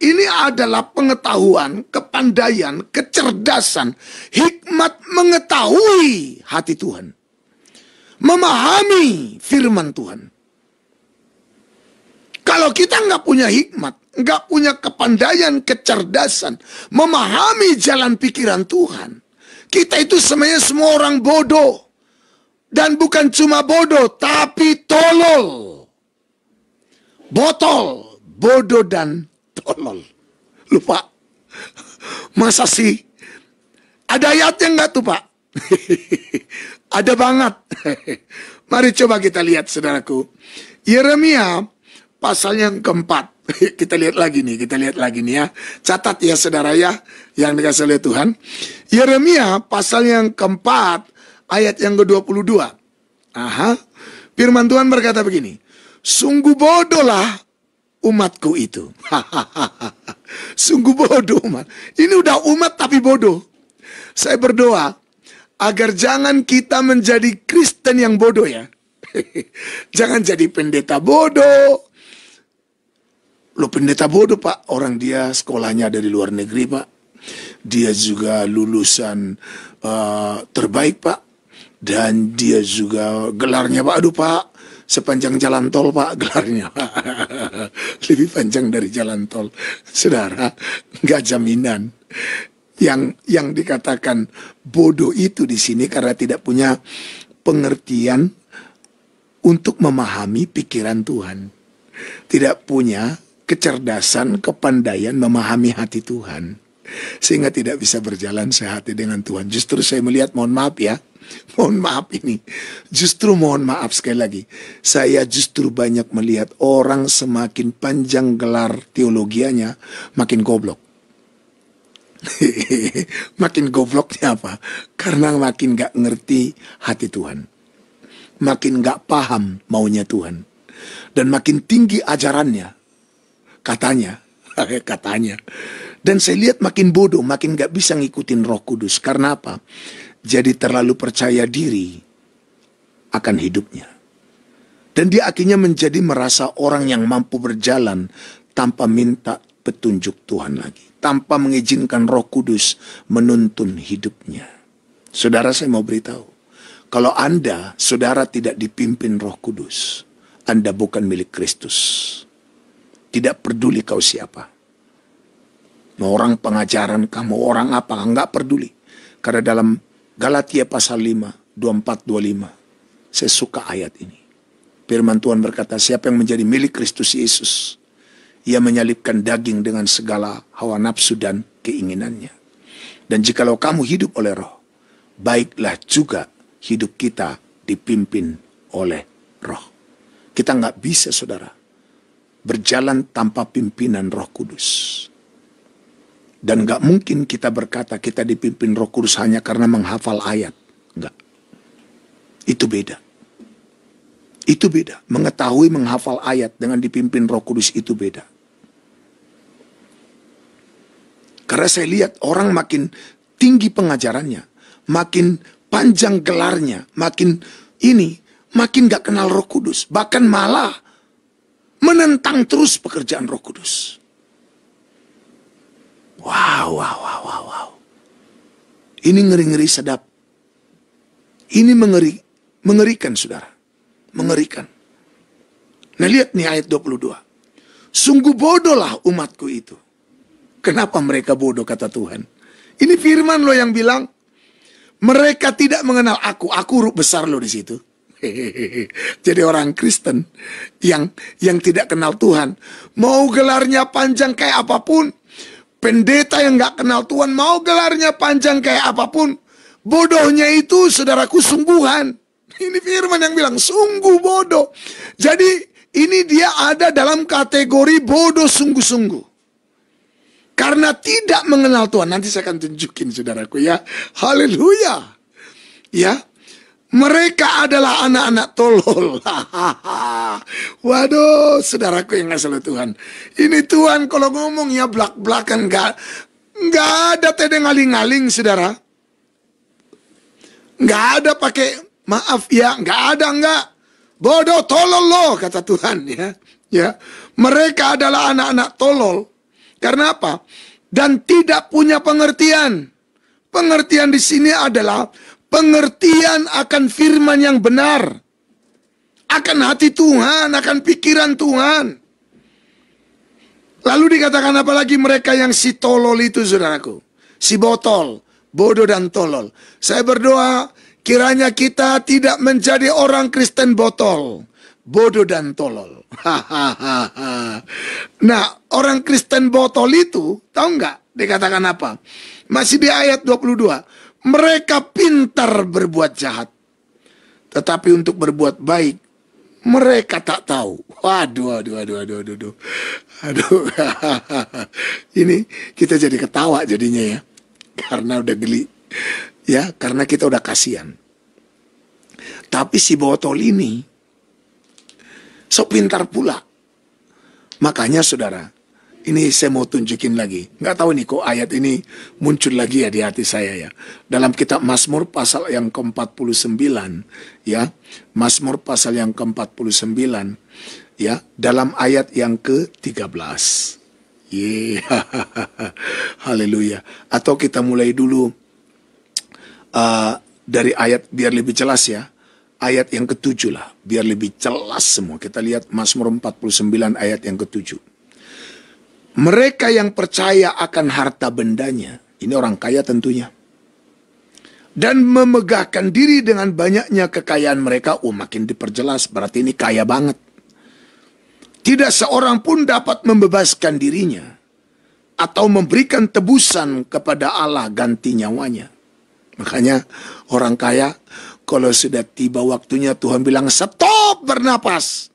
S1: Ini adalah pengetahuan, kepandaian, kecerdasan, hikmat mengetahui hati Tuhan. Memahami firman Tuhan. Kalau kita nggak punya hikmat, nggak punya kepandaian, kecerdasan, memahami jalan pikiran Tuhan. Kita itu semuanya semua orang bodoh. Dan bukan cuma bodoh, tapi tolol. Botol, bodoh dan tolol. Lupa. Masa sih? Ada ayatnya nggak tuh Pak? <laughs> Ada banget. <laughs> Mari coba kita lihat saudaraku. Yeremia pasal yang keempat. <laughs> kita lihat lagi nih, kita lihat lagi nih ya. Catat ya saudara ya, yang dikasih oleh Tuhan. Yeremia pasal yang keempat, ayat yang ke-22. Aha. Firman Tuhan berkata begini, sungguh bodohlah umatku itu. <laughs> sungguh bodoh umat. Ini udah umat tapi bodoh. Saya berdoa agar jangan kita menjadi Kristen yang bodoh ya. <laughs> jangan jadi pendeta bodoh. Lo pendeta bodoh pak, orang dia sekolahnya dari luar negeri pak. Dia juga lulusan uh, terbaik pak dan dia juga gelarnya Pak aduh Pak sepanjang jalan tol Pak gelarnya <laughs> lebih panjang dari jalan tol saudara nggak jaminan yang yang dikatakan bodoh itu di sini karena tidak punya pengertian untuk memahami pikiran Tuhan tidak punya kecerdasan kepandaian memahami hati Tuhan sehingga tidak bisa berjalan sehati dengan Tuhan. Justru saya melihat, mohon maaf ya, <laughs> mohon maaf ini, justru mohon maaf sekali lagi, saya justru banyak melihat orang semakin panjang gelar teologianya, makin goblok. <laughs> makin gobloknya apa? Karena makin gak ngerti hati Tuhan. Makin gak paham maunya Tuhan. Dan makin tinggi ajarannya. Katanya, <laughs> katanya dan saya lihat makin bodoh, makin gak bisa ngikutin roh kudus. Karena apa? Jadi terlalu percaya diri akan hidupnya. Dan dia akhirnya menjadi merasa orang yang mampu berjalan tanpa minta petunjuk Tuhan lagi. Tanpa mengizinkan roh kudus menuntun hidupnya. Saudara saya mau beritahu. Kalau Anda, saudara tidak dipimpin roh kudus. Anda bukan milik Kristus. Tidak peduli kau siapa Mau nah, orang pengajaran kamu, orang apa, enggak peduli. Karena dalam Galatia pasal 5, 24, 25, saya suka ayat ini. Firman Tuhan berkata, siapa yang menjadi milik Kristus Yesus, ia menyalipkan daging dengan segala hawa nafsu dan keinginannya. Dan jikalau kamu hidup oleh roh, baiklah juga hidup kita dipimpin oleh roh. Kita nggak bisa, saudara, berjalan tanpa pimpinan roh kudus. Dan gak mungkin kita berkata kita dipimpin roh kudus hanya karena menghafal ayat. Nggak. Itu beda. Itu beda. Mengetahui menghafal ayat dengan dipimpin roh kudus itu beda. Karena saya lihat orang makin tinggi pengajarannya, makin panjang gelarnya, makin ini, makin gak kenal roh kudus. Bahkan malah menentang terus pekerjaan roh kudus. Wow, wow, wow, wow, wow. Ini ngeri-ngeri sedap. Ini mengeri, mengerikan saudara. Mengerikan. Nah lihat nih ayat 22. Sungguh bodohlah umatku itu. Kenapa mereka bodoh kata Tuhan? Ini firman lo yang bilang. Mereka tidak mengenal aku. Aku huruf besar lo di situ. <laughs> Jadi orang Kristen yang yang tidak kenal Tuhan. Mau gelarnya panjang kayak apapun. Pendeta yang gak kenal Tuhan mau gelarnya panjang kayak apapun. Bodohnya itu saudaraku sungguhan. <laughs> Ini firman yang bilang sungguh bodoh. Jadi ini dia ada dalam kategori bodoh sungguh-sungguh. Karena tidak mengenal Tuhan. Nanti saya akan tunjukin saudaraku ya. Haleluya. Ya. Mereka adalah anak-anak tolol. <laughs> Waduh, saudaraku yang ngasal Tuhan. Ini Tuhan kalau ngomong ya belak-belakan. Gak, gak ada tede ngaling-ngaling, saudara. Gak ada pakai maaf ya. Gak ada, enggak. Bodoh, tolol loh kata Tuhan ya. ya. Mereka adalah anak-anak tolol. Karena apa? Dan tidak punya pengertian. Pengertian di sini adalah pengertian akan firman yang benar, akan hati Tuhan, akan pikiran Tuhan. Lalu dikatakan apalagi mereka yang si tolol itu saudaraku. Si botol, bodoh dan tolol. Saya berdoa kiranya kita tidak menjadi orang Kristen botol. Bodoh dan tolol. <laughs> nah orang Kristen botol itu tahu nggak dikatakan apa? Masih di ayat 22 mereka pintar berbuat jahat. Tetapi untuk berbuat baik, mereka tak tahu. Waduh, aduh, aduh, <laughs> aduh, aduh, aduh. aduh. Ini kita jadi ketawa jadinya ya. Karena udah geli. Ya, karena kita udah kasihan. Tapi si botol ini, so pintar pula. Makanya saudara, ini saya mau tunjukin lagi. Nggak tahu nih kok ayat ini muncul lagi ya di hati saya ya. Dalam kitab Mazmur pasal yang ke-49 ya. Mazmur pasal yang ke-49 ya. Dalam ayat yang ke-13. Yeah. <laughs> Haleluya. Atau kita mulai dulu uh, dari ayat biar lebih jelas ya ayat yang ketujuh lah, biar lebih jelas semua. Kita lihat Mazmur 49 ayat yang ketujuh. Mereka yang percaya akan harta bendanya, ini orang kaya tentunya, dan memegahkan diri dengan banyaknya kekayaan mereka, oh makin diperjelas, berarti ini kaya banget. Tidak seorang pun dapat membebaskan dirinya atau memberikan tebusan kepada Allah ganti nyawanya. Makanya orang kaya kalau sudah tiba waktunya Tuhan bilang stop bernapas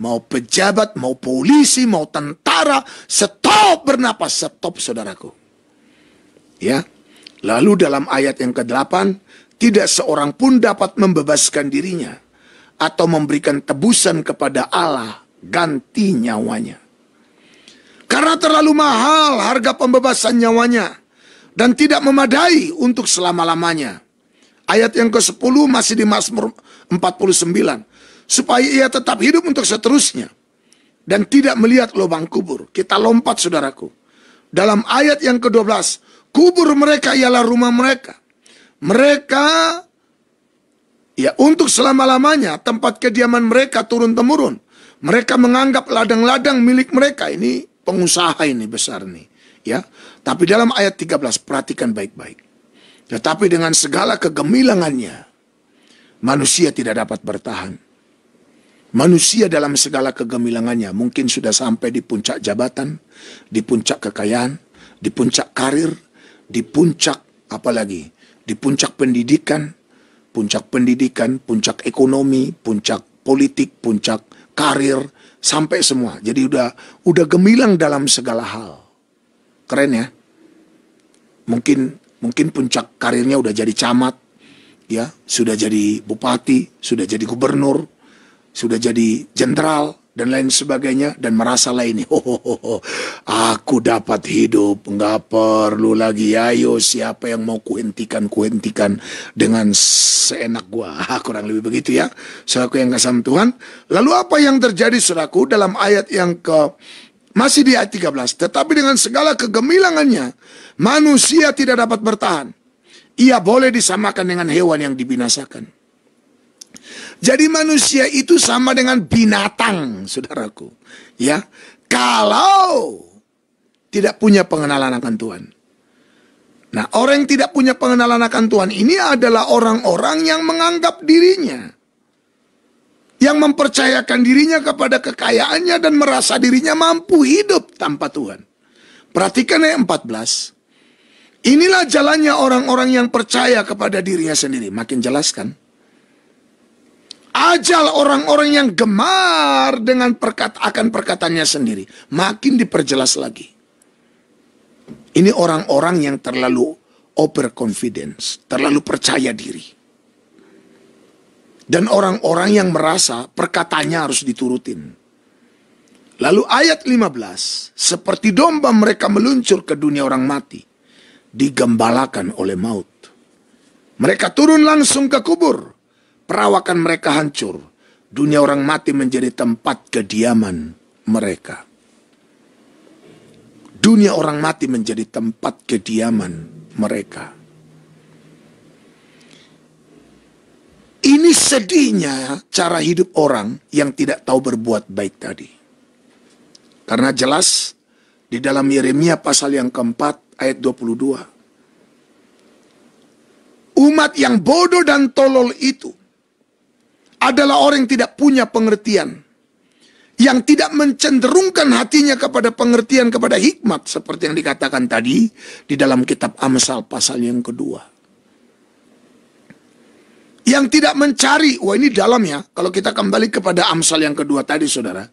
S1: mau pejabat, mau polisi, mau tentara, stop bernapas, stop saudaraku. Ya. Lalu dalam ayat yang ke-8, tidak seorang pun dapat membebaskan dirinya atau memberikan tebusan kepada Allah ganti nyawanya. Karena terlalu mahal harga pembebasan nyawanya dan tidak memadai untuk selama-lamanya. Ayat yang ke-10 masih di Mazmur 49 supaya ia tetap hidup untuk seterusnya dan tidak melihat lubang kubur. Kita lompat saudaraku. Dalam ayat yang ke-12, kubur mereka ialah rumah mereka. Mereka ya untuk selama-lamanya tempat kediaman mereka turun temurun. Mereka menganggap ladang-ladang milik mereka ini pengusaha ini besar nih, ya. Tapi dalam ayat 13 perhatikan baik-baik. Tetapi dengan segala kegemilangannya manusia tidak dapat bertahan Manusia dalam segala kegemilangannya mungkin sudah sampai di puncak jabatan, di puncak kekayaan, di puncak karir, di puncak apalagi, di puncak pendidikan, puncak pendidikan, puncak ekonomi, puncak politik, puncak karir, sampai semua. Jadi udah udah gemilang dalam segala hal. Keren ya. Mungkin mungkin puncak karirnya udah jadi camat, ya, sudah jadi bupati, sudah jadi gubernur, sudah jadi jenderal dan lain sebagainya dan merasa lainnya <laughs> oh, oh, aku dapat hidup nggak perlu lagi ayo ya, siapa yang mau kuhentikan kuhentikan dengan seenak gua <laughs> ah, kurang lebih begitu ya saudaraku yang kasih Tuhan lalu apa yang terjadi saudaraku dalam ayat yang ke masih di ayat 13 tetapi dengan segala kegemilangannya manusia tidak dapat bertahan ia boleh disamakan dengan hewan yang dibinasakan jadi manusia itu sama dengan binatang, saudaraku. Ya, kalau tidak punya pengenalan akan Tuhan. Nah, orang yang tidak punya pengenalan akan Tuhan ini adalah orang-orang yang menganggap dirinya. Yang mempercayakan dirinya kepada kekayaannya dan merasa dirinya mampu hidup tanpa Tuhan. Perhatikan ayat 14. Inilah jalannya orang-orang yang percaya kepada dirinya sendiri. Makin jelaskan. Ajal orang-orang yang gemar dengan perkataan akan perkataannya sendiri makin diperjelas lagi. Ini orang-orang yang terlalu over confidence, terlalu percaya diri. Dan orang-orang yang merasa perkataannya harus diturutin. Lalu ayat 15, seperti domba mereka meluncur ke dunia orang mati, digembalakan oleh maut. Mereka turun langsung ke kubur perawakan mereka hancur, dunia orang mati menjadi tempat kediaman mereka. Dunia orang mati menjadi tempat kediaman mereka. Ini sedihnya cara hidup orang yang tidak tahu berbuat baik tadi. Karena jelas di dalam Yeremia pasal yang keempat ayat 22. Umat yang bodoh dan tolol itu adalah orang yang tidak punya pengertian. Yang tidak mencenderungkan hatinya kepada pengertian, kepada hikmat. Seperti yang dikatakan tadi di dalam kitab Amsal pasal yang kedua. Yang tidak mencari, wah ini dalam ya. Kalau kita kembali kepada Amsal yang kedua tadi saudara.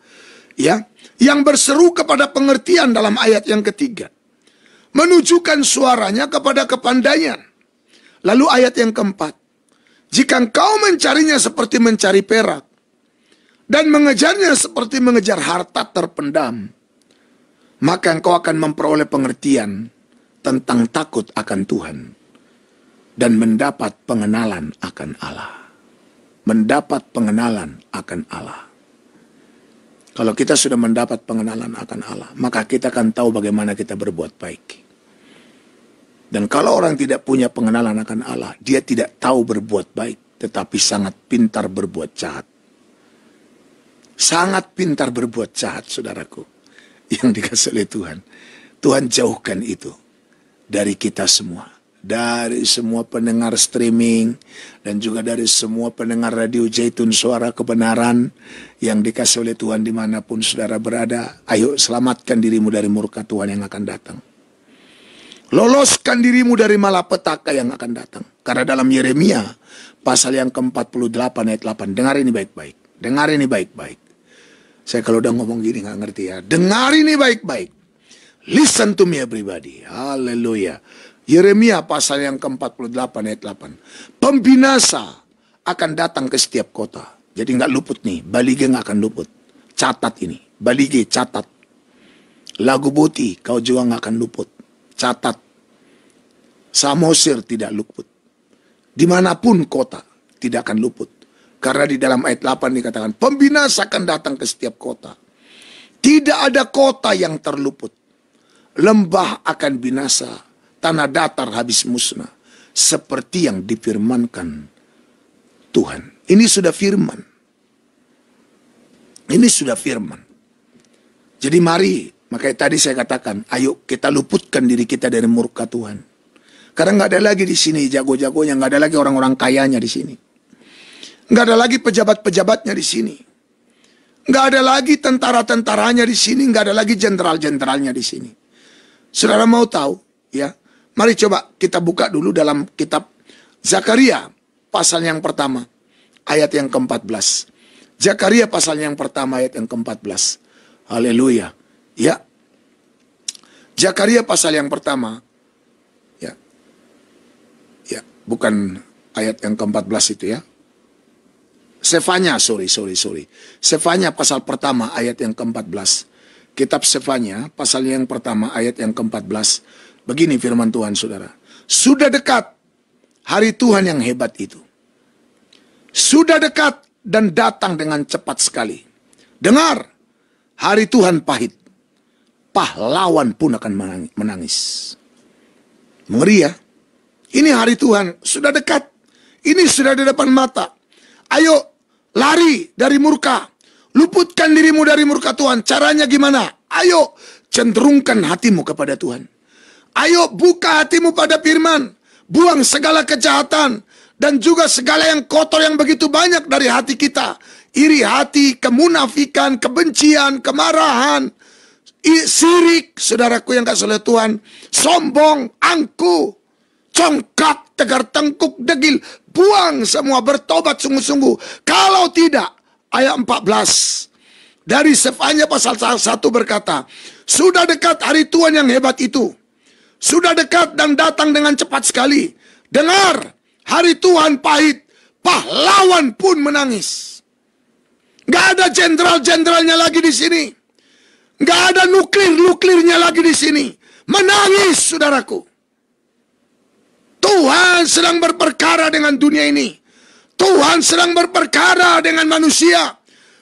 S1: ya Yang berseru kepada pengertian dalam ayat yang ketiga. Menunjukkan suaranya kepada kepandaian. Lalu ayat yang keempat jika engkau mencarinya seperti mencari perak, dan mengejarnya seperti mengejar harta terpendam, maka engkau akan memperoleh pengertian tentang takut akan Tuhan dan mendapat pengenalan akan Allah. Mendapat pengenalan akan Allah. Kalau kita sudah mendapat pengenalan akan Allah, maka kita akan tahu bagaimana kita berbuat baik. Dan kalau orang tidak punya pengenalan akan Allah, dia tidak tahu berbuat baik, tetapi sangat pintar berbuat jahat. Sangat pintar berbuat jahat, saudaraku, <laughs> yang dikasih oleh Tuhan. Tuhan jauhkan itu dari kita semua. Dari semua pendengar streaming dan juga dari semua pendengar radio Jaitun Suara Kebenaran yang dikasih oleh Tuhan dimanapun saudara berada. Ayo selamatkan dirimu dari murka Tuhan yang akan datang. Loloskan dirimu dari malapetaka yang akan datang. Karena dalam Yeremia pasal yang ke-48 ayat 8. Dengar ini baik-baik. Dengar ini baik-baik. Saya kalau udah ngomong gini nggak ngerti ya. Dengar ini baik-baik. Listen to me everybody. Haleluya. Yeremia pasal yang ke-48 ayat 8. Pembinasa akan datang ke setiap kota. Jadi nggak luput nih. Balige nggak akan luput. Catat ini. Balige catat. Lagu boti kau juga nggak akan luput. Catat, Samosir tidak luput. Dimanapun kota tidak akan luput. Karena di dalam ayat 8 dikatakan, pembinasa akan datang ke setiap kota. Tidak ada kota yang terluput. Lembah akan binasa, tanah datar habis musnah. Seperti yang difirmankan Tuhan. Ini sudah firman. Ini sudah firman. Jadi mari Makanya tadi saya katakan, ayo kita luputkan diri kita dari murka Tuhan. Karena nggak ada lagi di sini jago-jagonya, nggak ada lagi orang-orang kayanya di sini. Nggak ada lagi pejabat-pejabatnya di sini. Nggak ada lagi tentara-tentaranya di sini, nggak ada lagi jenderal-jenderalnya di sini. Saudara mau tahu, ya? Mari coba kita buka dulu dalam kitab Zakaria pasal yang pertama, ayat yang ke-14. Zakaria pasal yang pertama ayat yang ke-14. Haleluya. Ya. Jakaria pasal yang pertama. Ya. Ya, bukan ayat yang ke-14 itu ya. Sefanya, sorry, sorry, sorry. Sefanya pasal pertama ayat yang ke-14. Kitab Sefanya pasal yang pertama ayat yang ke-14. Begini firman Tuhan saudara. Sudah dekat hari Tuhan yang hebat itu. Sudah dekat dan datang dengan cepat sekali. Dengar, hari Tuhan pahit pahlawan pun akan menangis. Mengeri ya. Ini hari Tuhan, sudah dekat. Ini sudah di depan mata. Ayo, lari dari murka. Luputkan dirimu dari murka Tuhan. Caranya gimana? Ayo, cenderungkan hatimu kepada Tuhan. Ayo, buka hatimu pada firman. Buang segala kejahatan. Dan juga segala yang kotor yang begitu banyak dari hati kita. Iri hati, kemunafikan, kebencian, kemarahan, sirik, saudaraku yang kasih oleh Tuhan, sombong, angku, congkak, tegar tengkuk, degil, buang semua, bertobat sungguh-sungguh. Kalau tidak, ayat 14 dari Sefanya pasal satu berkata, Sudah dekat hari Tuhan yang hebat itu. Sudah dekat dan datang dengan cepat sekali. Dengar, hari Tuhan pahit, pahlawan pun menangis. Gak ada jenderal-jenderalnya lagi di sini. Nggak ada nuklir-nuklirnya lagi di sini. Menangis, saudaraku. Tuhan sedang berperkara dengan dunia ini. Tuhan sedang berperkara dengan manusia.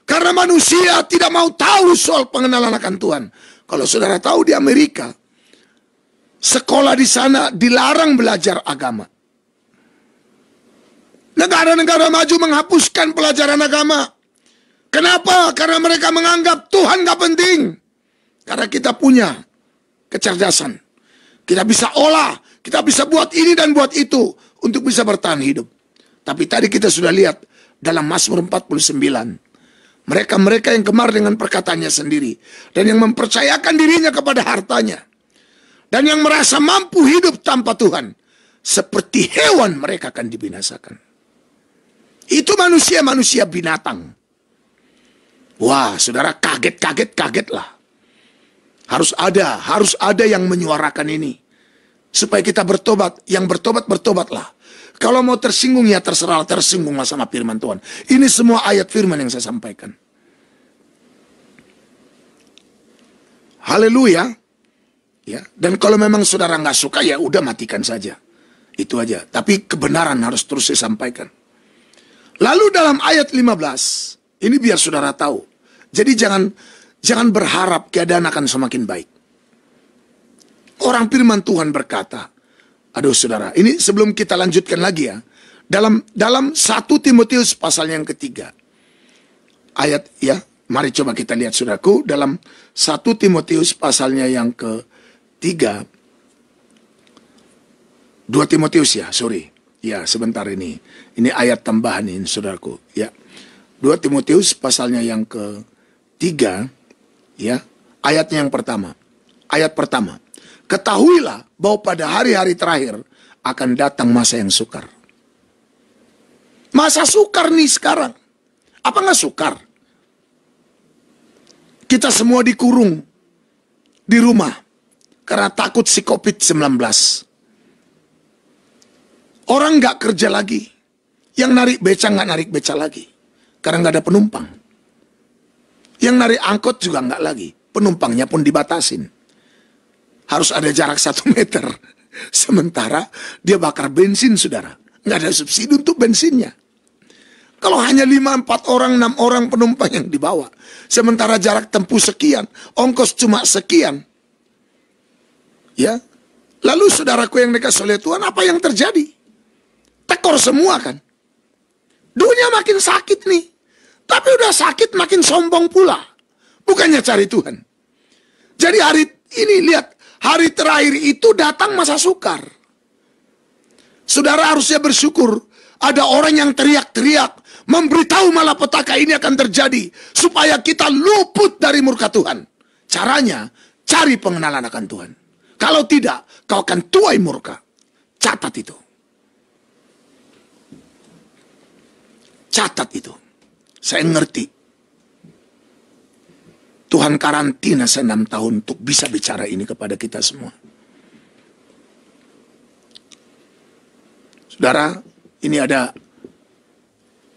S1: Karena manusia tidak mau tahu soal pengenalan akan Tuhan. Kalau saudara tahu di Amerika, sekolah di sana dilarang belajar agama. Negara-negara maju menghapuskan pelajaran agama. Kenapa? Karena mereka menganggap Tuhan gak penting. Karena kita punya kecerdasan. Kita bisa olah, kita bisa buat ini dan buat itu untuk bisa bertahan hidup. Tapi tadi kita sudah lihat dalam Mazmur 49. Mereka-mereka yang gemar dengan perkataannya sendiri. Dan yang mempercayakan dirinya kepada hartanya. Dan yang merasa mampu hidup tanpa Tuhan. Seperti hewan mereka akan dibinasakan. Itu manusia-manusia binatang. Wah, saudara kaget kaget kaget lah harus ada, harus ada yang menyuarakan ini. Supaya kita bertobat, yang bertobat bertobatlah. Kalau mau tersinggung ya terserah, tersinggunglah sama firman Tuhan. Ini semua ayat firman yang saya sampaikan. Haleluya. Ya, dan kalau memang saudara nggak suka ya udah matikan saja. Itu aja. Tapi kebenaran harus terus saya sampaikan. Lalu dalam ayat 15, ini biar saudara tahu. Jadi jangan Jangan berharap keadaan akan semakin baik. Orang firman Tuhan berkata, aduh saudara, ini sebelum kita lanjutkan lagi ya. Dalam dalam 1 Timotius pasal yang ketiga. Ayat ya, mari coba kita lihat saudaraku dalam satu Timotius pasalnya yang ketiga. dua Timotius ya, sorry. Ya, sebentar ini. Ini ayat tambahan ini saudaraku. Ya. 2 Timotius pasalnya yang ketiga Ya, ayatnya yang pertama. Ayat pertama. Ketahuilah bahwa pada hari-hari terakhir akan datang masa yang sukar. Masa sukar nih sekarang. Apa nggak sukar? Kita semua dikurung di rumah karena takut si COVID-19. Orang nggak kerja lagi. Yang narik beca nggak narik beca lagi. Karena nggak ada penumpang. Yang narik angkot juga nggak lagi. Penumpangnya pun dibatasin. Harus ada jarak satu <laughs> meter. Sementara dia bakar bensin, saudara. Nggak ada subsidi untuk bensinnya. Kalau hanya lima, empat orang, enam orang penumpang yang dibawa. Sementara jarak tempuh sekian. Ongkos cuma sekian. Ya. Lalu saudaraku yang dekat oleh Tuhan, apa yang terjadi? Tekor semua kan. Dunia makin sakit nih. Tapi udah sakit makin sombong pula. Bukannya cari Tuhan. Jadi hari ini lihat, hari terakhir itu datang masa sukar. Saudara harusnya bersyukur ada orang yang teriak-teriak memberitahu malapetaka ini akan terjadi supaya kita luput dari murka Tuhan. Caranya cari pengenalan akan Tuhan. Kalau tidak, kau akan tuai murka. Catat itu. Catat itu. Saya ngerti. Tuhan karantina saya enam tahun untuk bisa bicara ini kepada kita semua. Saudara, ini ada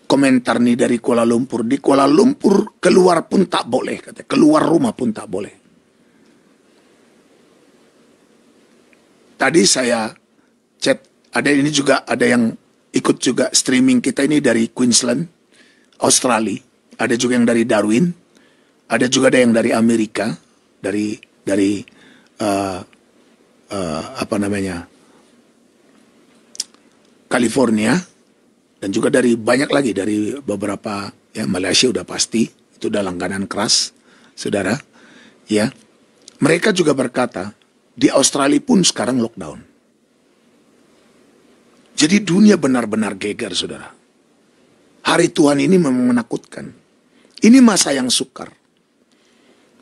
S1: komentar nih dari Kuala Lumpur. Di Kuala Lumpur keluar pun tak boleh, kata keluar rumah pun tak boleh. Tadi saya chat, ada ini juga ada yang ikut juga streaming kita ini dari Queensland. Australia, ada juga yang dari Darwin, ada juga ada yang dari Amerika, dari dari uh, uh, apa namanya California, dan juga dari banyak lagi dari beberapa ya Malaysia udah pasti itu udah langganan keras, saudara, ya. Mereka juga berkata di Australia pun sekarang lockdown. Jadi dunia benar-benar geger, saudara. Hari Tuhan ini memang menakutkan. Ini masa yang sukar.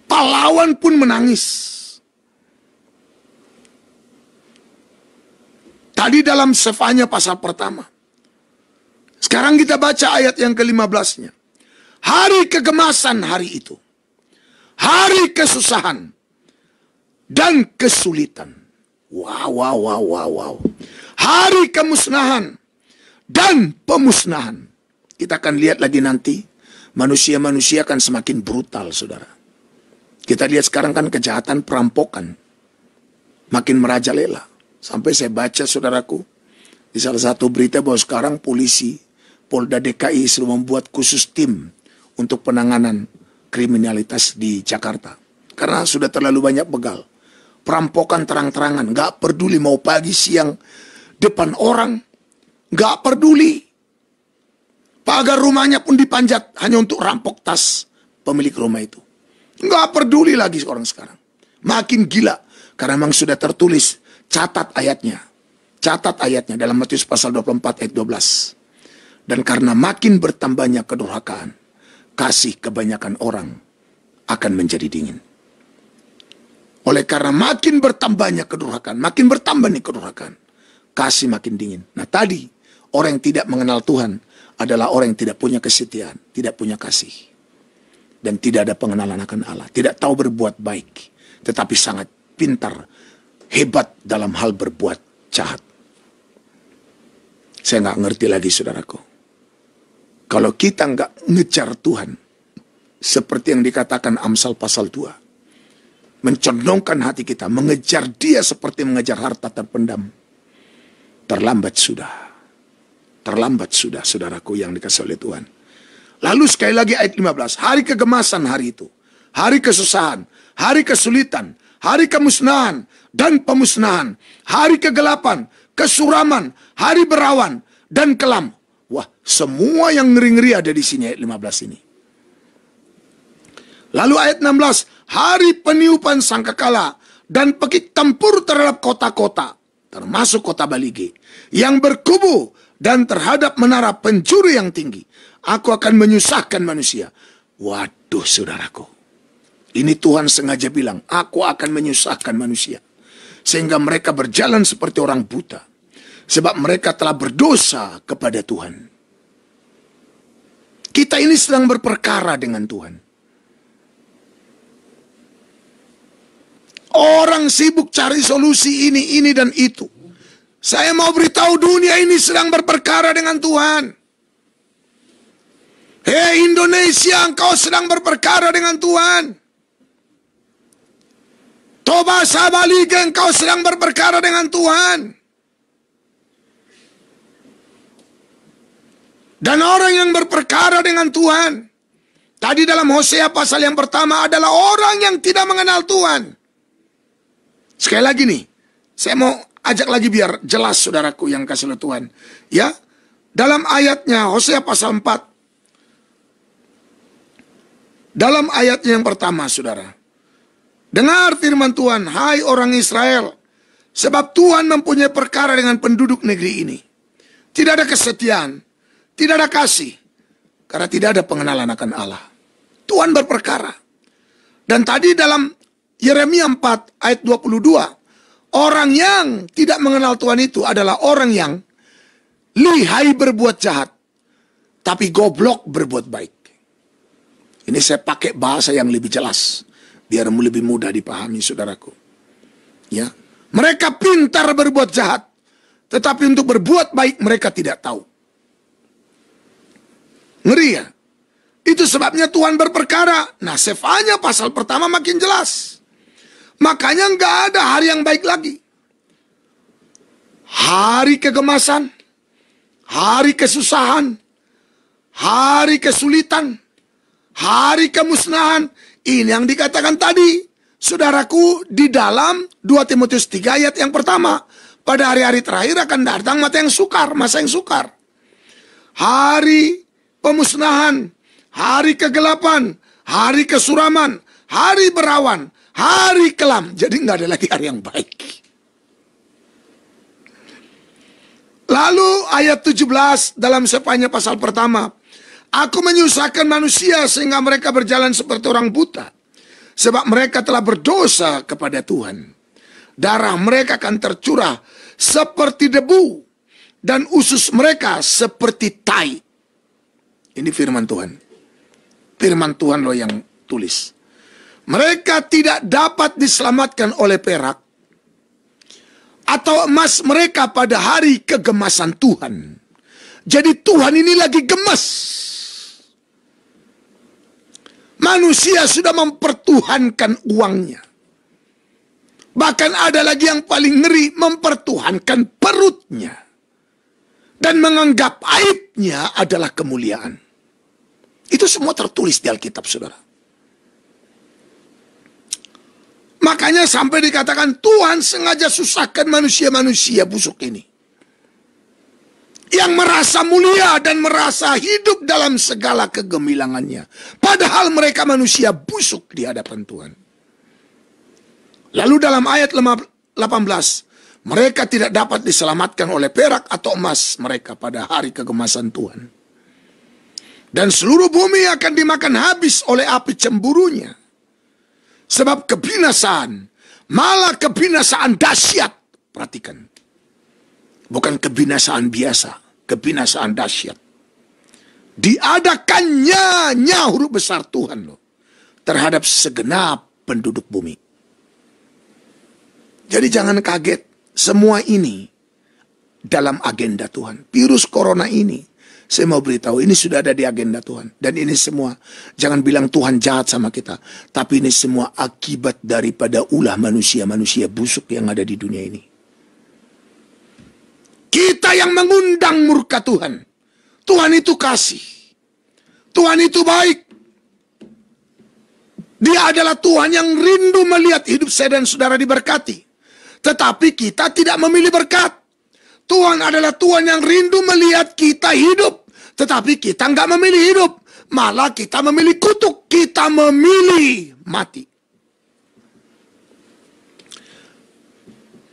S1: Pahlawan pun menangis. Tadi dalam sefanya pasal pertama. Sekarang kita baca ayat yang ke-15-nya. Hari kegemasan hari itu. Hari kesusahan. Dan kesulitan. Wow, wow, wow, wow, wow. Hari kemusnahan. Dan pemusnahan kita akan lihat lagi nanti, manusia-manusia akan semakin brutal, saudara. Kita lihat sekarang kan kejahatan perampokan. Makin merajalela. Sampai saya baca, saudaraku, di salah satu berita bahwa sekarang polisi, Polda DKI sudah membuat khusus tim untuk penanganan kriminalitas di Jakarta. Karena sudah terlalu banyak begal. Perampokan terang-terangan, gak peduli mau pagi, siang, depan orang, gak peduli Pagar rumahnya pun dipanjat hanya untuk rampok tas pemilik rumah itu. Nggak peduli lagi orang sekarang. Makin gila. Karena memang sudah tertulis. Catat ayatnya. Catat ayatnya dalam Matius pasal 24 ayat 12. Dan karena makin bertambahnya kedurhakaan. Kasih kebanyakan orang akan menjadi dingin. Oleh karena makin bertambahnya kedurhakaan. Makin bertambah nih kedurhakaan. Kasih makin dingin. Nah tadi orang yang tidak mengenal Tuhan adalah orang yang tidak punya kesetiaan, tidak punya kasih, dan tidak ada pengenalan akan Allah, tidak tahu berbuat baik, tetapi sangat pintar, hebat dalam hal berbuat jahat. Saya nggak ngerti lagi saudaraku. Kalau kita nggak ngejar Tuhan, seperti yang dikatakan Amsal pasal 2, mencondongkan hati kita, mengejar dia seperti mengejar harta terpendam, terlambat sudah. Terlambat sudah saudaraku yang dikasih oleh Tuhan. Lalu sekali lagi ayat 15. Hari kegemasan hari itu. Hari kesusahan. Hari kesulitan. Hari kemusnahan dan pemusnahan. Hari kegelapan. Kesuraman. Hari berawan. Dan kelam. Wah, semua yang ngeri-ngeri ada di sini ayat 15 ini. Lalu ayat 16, hari peniupan sangkakala dan pekik tempur terhadap kota-kota, termasuk kota Balige yang berkubu dan terhadap menara pencuri yang tinggi. Aku akan menyusahkan manusia. Waduh saudaraku. Ini Tuhan sengaja bilang, aku akan menyusahkan manusia. Sehingga mereka berjalan seperti orang buta. Sebab mereka telah berdosa kepada Tuhan. Kita ini sedang berperkara dengan Tuhan. Orang sibuk cari solusi ini, ini, dan itu. Saya mau beritahu dunia ini sedang berperkara dengan Tuhan. Hei Indonesia, engkau sedang berperkara dengan Tuhan. Toba Sabaliga, engkau sedang berperkara dengan Tuhan. Dan orang yang berperkara dengan Tuhan. Tadi dalam Hosea pasal yang pertama adalah orang yang tidak mengenal Tuhan. Sekali lagi nih, saya mau ajak lagi biar jelas saudaraku yang kasih oleh Tuhan. Ya, dalam ayatnya Hosea pasal 4 dalam ayatnya yang pertama, saudara. Dengar firman Tuhan, hai orang Israel. Sebab Tuhan mempunyai perkara dengan penduduk negeri ini. Tidak ada kesetiaan, tidak ada kasih. Karena tidak ada pengenalan akan Allah. Tuhan berperkara. Dan tadi dalam Yeremia 4 ayat 22, Orang yang tidak mengenal Tuhan itu adalah orang yang lihai berbuat jahat, tapi goblok berbuat baik. Ini saya pakai bahasa yang lebih jelas, biar lebih mudah dipahami saudaraku. Ya, mereka pintar berbuat jahat, tetapi untuk berbuat baik mereka tidak tahu. Ngeri ya? Itu sebabnya Tuhan berperkara. Nah, sefanya pasal pertama makin jelas. Makanya nggak ada hari yang baik lagi. Hari kegemasan, hari kesusahan, hari kesulitan, hari kemusnahan. Ini yang dikatakan tadi, saudaraku, di dalam 2 Timotius 3 ayat yang pertama. Pada hari-hari terakhir akan datang mata yang sukar, masa yang sukar. Hari pemusnahan, hari kegelapan, hari kesuraman, hari berawan, hari kelam. Jadi nggak ada lagi hari yang baik. Lalu ayat 17 dalam sepanjang pasal pertama. Aku menyusahkan manusia sehingga mereka berjalan seperti orang buta. Sebab mereka telah berdosa kepada Tuhan. Darah mereka akan tercurah seperti debu. Dan usus mereka seperti tai. Ini firman Tuhan. Firman Tuhan loh yang tulis mereka tidak dapat diselamatkan oleh perak atau emas mereka pada hari kegemasan Tuhan. Jadi Tuhan ini lagi gemas. Manusia sudah mempertuhankan uangnya. Bahkan ada lagi yang paling ngeri mempertuhankan perutnya. Dan menganggap aibnya adalah kemuliaan. Itu semua tertulis di Alkitab saudara. Makanya sampai dikatakan Tuhan sengaja susahkan manusia-manusia busuk ini. Yang merasa mulia dan merasa hidup dalam segala kegemilangannya. Padahal mereka manusia busuk di hadapan Tuhan. Lalu dalam ayat 18, mereka tidak dapat diselamatkan oleh perak atau emas mereka pada hari kegemasan Tuhan. Dan seluruh bumi akan dimakan habis oleh api cemburunya Sebab kebinasaan, malah kebinasaan dahsyat. Perhatikan. Bukan kebinasaan biasa, kebinasaan dahsyat. Diadakannya nya huruf besar Tuhan loh terhadap segenap penduduk bumi. Jadi jangan kaget, semua ini dalam agenda Tuhan. Virus corona ini saya mau beritahu, ini sudah ada di agenda Tuhan. Dan ini semua, jangan bilang Tuhan jahat sama kita. Tapi ini semua akibat daripada ulah manusia-manusia busuk yang ada di dunia ini. Kita yang mengundang murka Tuhan. Tuhan itu kasih. Tuhan itu baik. Dia adalah Tuhan yang rindu melihat hidup saya dan saudara diberkati. Tetapi kita tidak memilih berkat. Tuhan adalah Tuhan yang rindu melihat kita hidup. Tetapi kita nggak memilih hidup. Malah kita memilih kutuk. Kita memilih mati.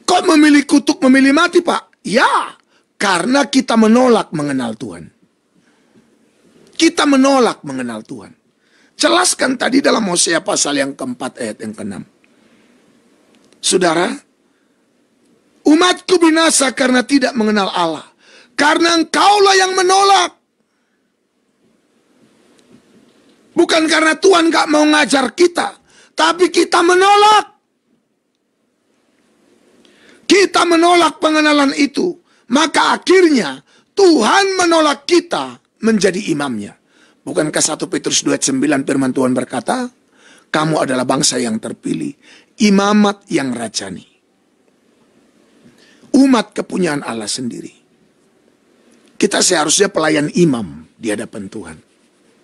S1: Kok memilih kutuk, memilih mati pak? Ya, karena kita menolak mengenal Tuhan. Kita menolak mengenal Tuhan. Jelaskan tadi dalam Hosea pasal yang keempat ayat yang keenam. Saudara, Umatku binasa karena tidak mengenal Allah. Karena engkaulah yang menolak. Bukan karena Tuhan gak mau ngajar kita. Tapi kita menolak. Kita menolak pengenalan itu. Maka akhirnya Tuhan menolak kita menjadi imamnya. Bukankah 1 Petrus 2:9 firman Tuhan berkata, "Kamu adalah bangsa yang terpilih, imamat yang rajani." umat kepunyaan Allah sendiri. Kita seharusnya pelayan imam di hadapan Tuhan.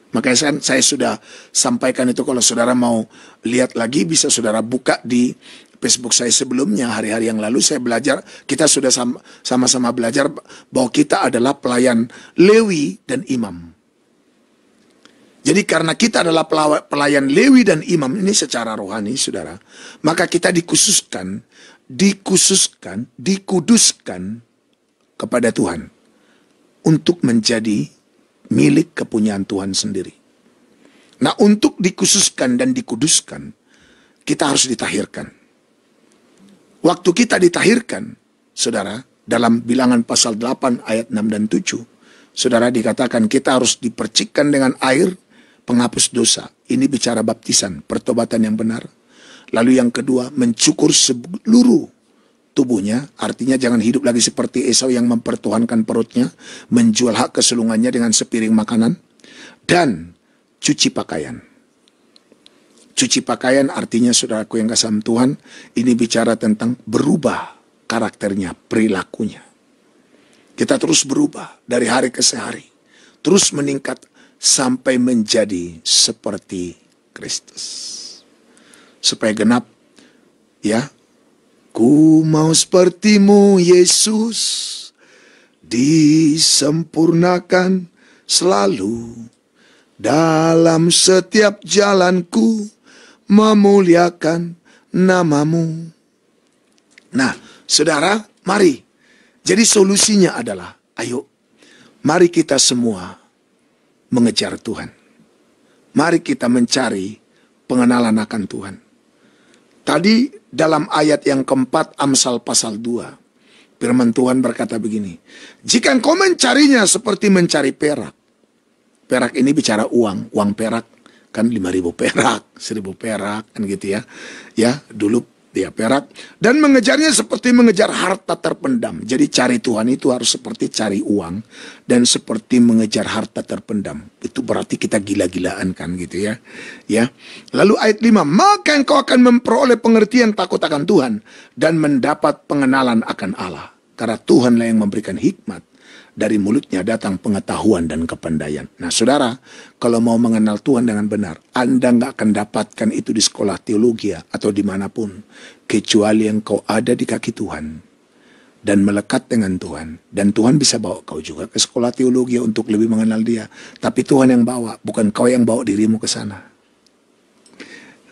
S1: Makanya saya, saya sudah sampaikan itu kalau saudara mau lihat lagi bisa saudara buka di Facebook saya sebelumnya hari-hari yang lalu saya belajar kita sudah sama-sama belajar bahwa kita adalah pelayan Lewi dan imam. Jadi karena kita adalah pelayan Lewi dan imam ini secara rohani saudara, maka kita dikhususkan dikhususkan, dikuduskan kepada Tuhan untuk menjadi milik kepunyaan Tuhan sendiri. Nah, untuk dikhususkan dan dikuduskan, kita harus ditahirkan. Waktu kita ditahirkan, saudara, dalam bilangan pasal 8 ayat 6 dan 7, saudara dikatakan kita harus dipercikkan dengan air penghapus dosa. Ini bicara baptisan, pertobatan yang benar Lalu yang kedua, mencukur seluruh tubuhnya, artinya jangan hidup lagi seperti Esau yang mempertuhankan perutnya, menjual hak kesulungannya dengan sepiring makanan, dan cuci pakaian. Cuci pakaian artinya saudaraku yang kasih Tuhan, ini bicara tentang berubah karakternya, perilakunya. Kita terus berubah dari hari ke hari, terus meningkat sampai menjadi seperti Kristus supaya genap ya ku mau sepertimu Yesus disempurnakan selalu dalam setiap jalanku memuliakan namamu nah saudara mari jadi solusinya adalah ayo mari kita semua mengejar Tuhan mari kita mencari pengenalan akan Tuhan Tadi dalam ayat yang keempat Amsal pasal 2. Firman Tuhan berkata begini. Jika engkau mencarinya seperti mencari perak. Perak ini bicara uang. Uang perak kan 5000 perak, 1000 perak kan gitu ya. Ya, dulu dia perak dan mengejarnya seperti mengejar harta terpendam. Jadi cari Tuhan itu harus seperti cari uang dan seperti mengejar harta terpendam. Itu berarti kita gila-gilaan kan gitu ya. Ya. Lalu ayat 5, maka engkau akan memperoleh pengertian takut akan Tuhan dan mendapat pengenalan akan Allah. Karena Tuhanlah yang memberikan hikmat dari mulutnya datang pengetahuan dan kependayan. Nah saudara, kalau mau mengenal Tuhan dengan benar, Anda nggak akan dapatkan itu di sekolah teologi ya, atau dimanapun. Kecuali yang kau ada di kaki Tuhan dan melekat dengan Tuhan. Dan Tuhan bisa bawa kau juga ke sekolah teologi ya untuk lebih mengenal dia. Tapi Tuhan yang bawa, bukan kau yang bawa dirimu ke sana.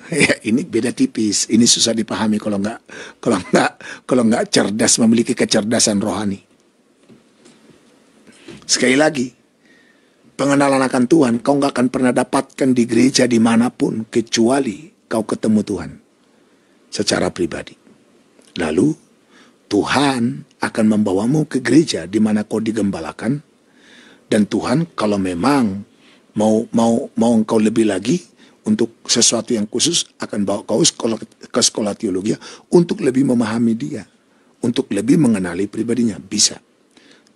S1: Ya, ini beda tipis. Ini susah dipahami kalau nggak kalau nggak kalau nggak cerdas memiliki kecerdasan rohani. Sekali lagi, pengenalan akan Tuhan kau nggak akan pernah dapatkan di gereja dimanapun kecuali kau ketemu Tuhan secara pribadi. Lalu Tuhan akan membawamu ke gereja di mana kau digembalakan dan Tuhan kalau memang mau mau mau engkau lebih lagi untuk sesuatu yang khusus akan bawa kau sekolah, ke sekolah teologi untuk lebih memahami dia, untuk lebih mengenali pribadinya bisa.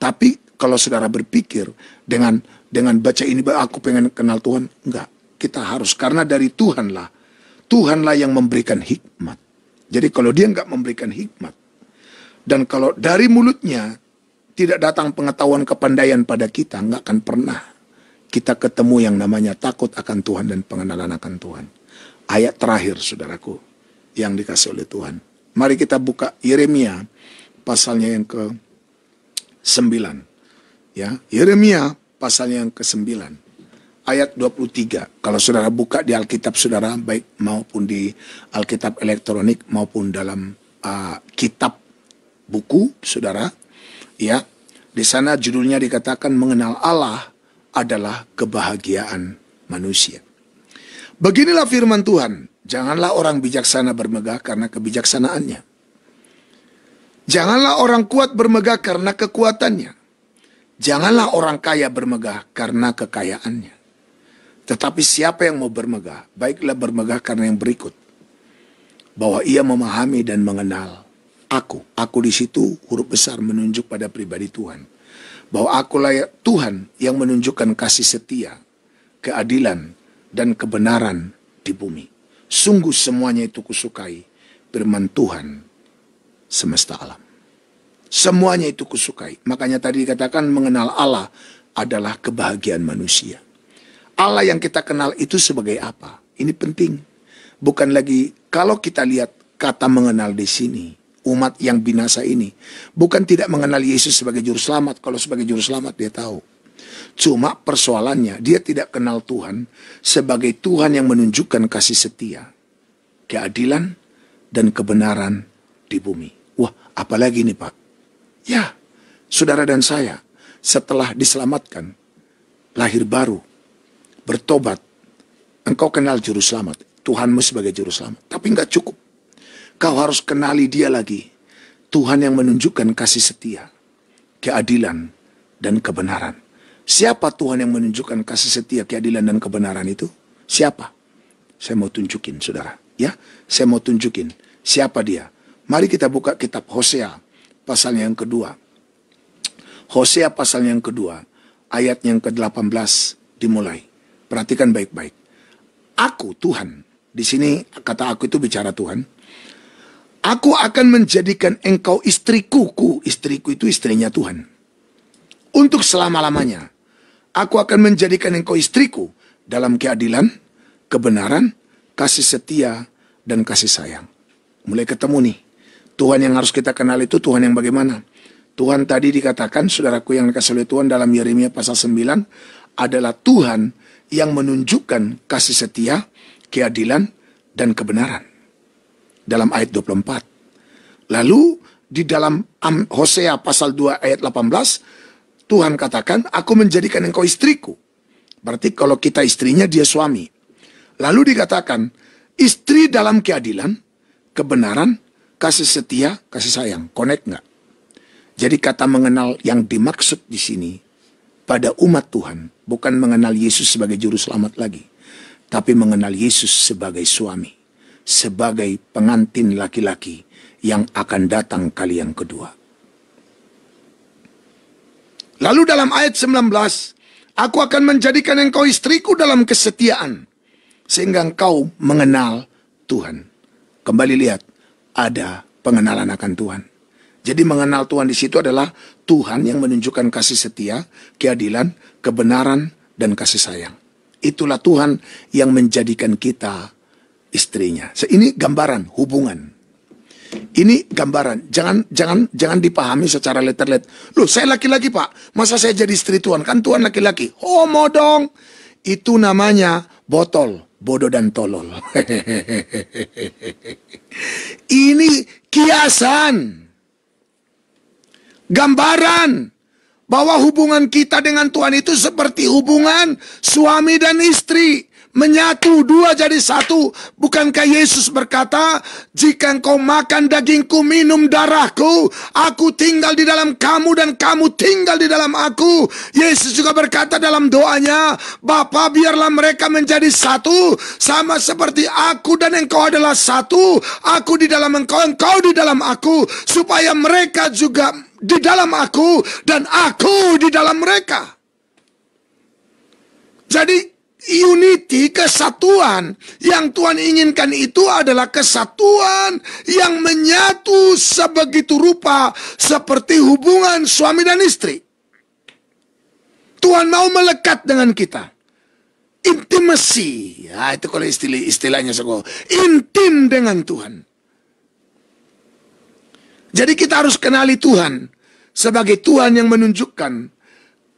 S1: Tapi kalau saudara berpikir dengan dengan baca ini aku pengen kenal Tuhan, enggak. Kita harus karena dari Tuhanlah. Tuhanlah yang memberikan hikmat. Jadi kalau dia enggak memberikan hikmat dan kalau dari mulutnya tidak datang pengetahuan kepandaian pada kita, enggak akan pernah kita ketemu yang namanya takut akan Tuhan dan pengenalan akan Tuhan. Ayat terakhir saudaraku yang dikasih oleh Tuhan. Mari kita buka Yeremia pasalnya yang ke 9. Ya, Yeremia pasal yang ke-9 ayat 23. Kalau saudara buka di Alkitab saudara baik maupun di Alkitab elektronik maupun dalam uh, kitab buku saudara ya di sana judulnya dikatakan mengenal Allah adalah kebahagiaan manusia. Beginilah firman Tuhan, janganlah orang bijaksana bermegah karena kebijaksanaannya Janganlah orang kuat bermegah karena kekuatannya. Janganlah orang kaya bermegah karena kekayaannya. Tetapi siapa yang mau bermegah, baiklah bermegah karena yang berikut. Bahwa ia memahami dan mengenal aku. Aku di situ huruf besar menunjuk pada pribadi Tuhan. Bahwa aku layak Tuhan yang menunjukkan kasih setia, keadilan, dan kebenaran di bumi. Sungguh semuanya itu kusukai firman Tuhan semesta alam. Semuanya itu kusukai. Makanya tadi dikatakan mengenal Allah adalah kebahagiaan manusia. Allah yang kita kenal itu sebagai apa? Ini penting. Bukan lagi kalau kita lihat kata mengenal di sini umat yang binasa ini bukan tidak mengenal Yesus sebagai juru selamat. Kalau sebagai juru selamat dia tahu. Cuma persoalannya dia tidak kenal Tuhan sebagai Tuhan yang menunjukkan kasih setia, keadilan dan kebenaran di bumi. Wah, apalagi ini Pak? Ya, saudara dan saya setelah diselamatkan, lahir baru, bertobat, engkau kenal juru selamat, Tuhanmu sebagai juru selamat. Tapi nggak cukup. Kau harus kenali dia lagi. Tuhan yang menunjukkan kasih setia, keadilan, dan kebenaran. Siapa Tuhan yang menunjukkan kasih setia, keadilan, dan kebenaran itu? Siapa? Saya mau tunjukin, saudara. Ya, saya mau tunjukin siapa dia. Mari kita buka kitab Hosea pasal yang kedua. Hosea pasal yang kedua, ayat yang ke-18 dimulai. Perhatikan baik-baik. Aku Tuhan, di sini kata aku itu bicara Tuhan. Aku akan menjadikan engkau istriku, ku istriku itu istrinya Tuhan. Untuk selama-lamanya, aku akan menjadikan engkau istriku dalam keadilan, kebenaran, kasih setia, dan kasih sayang. Mulai ketemu nih Tuhan yang harus kita kenal itu Tuhan yang bagaimana? Tuhan tadi dikatakan, saudaraku yang dikasih oleh Tuhan dalam Yeremia pasal 9, adalah Tuhan yang menunjukkan kasih setia, keadilan, dan kebenaran. Dalam ayat 24. Lalu di dalam Hosea pasal 2 ayat 18, Tuhan katakan, aku menjadikan engkau istriku. Berarti kalau kita istrinya, dia suami. Lalu dikatakan, istri dalam keadilan, kebenaran, kasih setia, kasih sayang, connect nggak? Jadi kata mengenal yang dimaksud di sini pada umat Tuhan bukan mengenal Yesus sebagai juru selamat lagi, tapi mengenal Yesus sebagai suami, sebagai pengantin laki-laki yang akan datang kali yang kedua. Lalu dalam ayat 19, aku akan menjadikan engkau istriku dalam kesetiaan, sehingga engkau mengenal Tuhan. Kembali lihat, ada pengenalan akan Tuhan. Jadi mengenal Tuhan di situ adalah Tuhan yang menunjukkan kasih setia, keadilan, kebenaran, dan kasih sayang. Itulah Tuhan yang menjadikan kita istrinya. So, ini gambaran hubungan. Ini gambaran. Jangan jangan jangan dipahami secara letterlet. Loh, saya laki-laki, Pak. Masa saya jadi istri Tuhan? Kan Tuhan laki-laki. Homo dong. Itu namanya botol bodoh dan tolol. <laughs> Ini kiasan. Gambaran bahwa hubungan kita dengan Tuhan itu seperti hubungan suami dan istri menyatu dua jadi satu. Bukankah Yesus berkata, jika engkau makan dagingku, minum darahku, aku tinggal di dalam kamu dan kamu tinggal di dalam aku. Yesus juga berkata dalam doanya, Bapa biarlah mereka menjadi satu, sama seperti aku dan engkau adalah satu, aku di dalam engkau, engkau di dalam aku, supaya mereka juga di dalam aku dan aku di dalam mereka. Jadi unity, kesatuan. Yang Tuhan inginkan itu adalah kesatuan yang menyatu sebegitu rupa seperti hubungan suami dan istri. Tuhan mau melekat dengan kita. Intimasi, ya, itu kalau istilah istilahnya sego. Intim dengan Tuhan. Jadi kita harus kenali Tuhan sebagai Tuhan yang menunjukkan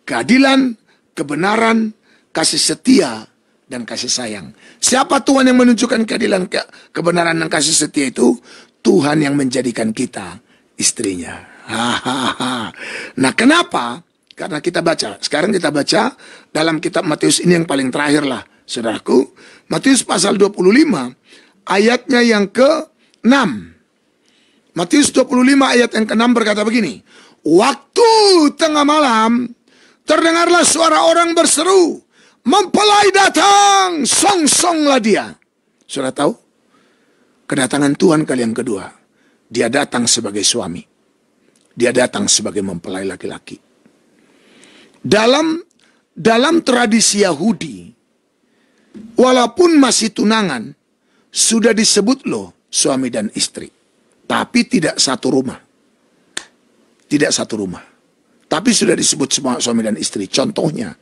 S1: keadilan, kebenaran, kasih setia, dan kasih sayang. Siapa Tuhan yang menunjukkan keadilan, ke kebenaran, dan kasih setia itu? Tuhan yang menjadikan kita istrinya. Nah, kenapa? Karena kita baca. Sekarang kita baca dalam kitab Matius ini yang paling terakhir lah, saudaraku. Matius pasal 25, ayatnya yang ke-6. Matius 25 ayat yang ke-6 berkata begini. Waktu tengah malam, terdengarlah suara orang berseru mempelai datang, song songlah dia. Sudah tahu? Kedatangan Tuhan kali yang kedua. Dia datang sebagai suami. Dia datang sebagai mempelai laki-laki. Dalam dalam tradisi Yahudi, walaupun masih tunangan, sudah disebut loh suami dan istri. Tapi tidak satu rumah. Tidak satu rumah. Tapi sudah disebut semua suami dan istri. Contohnya,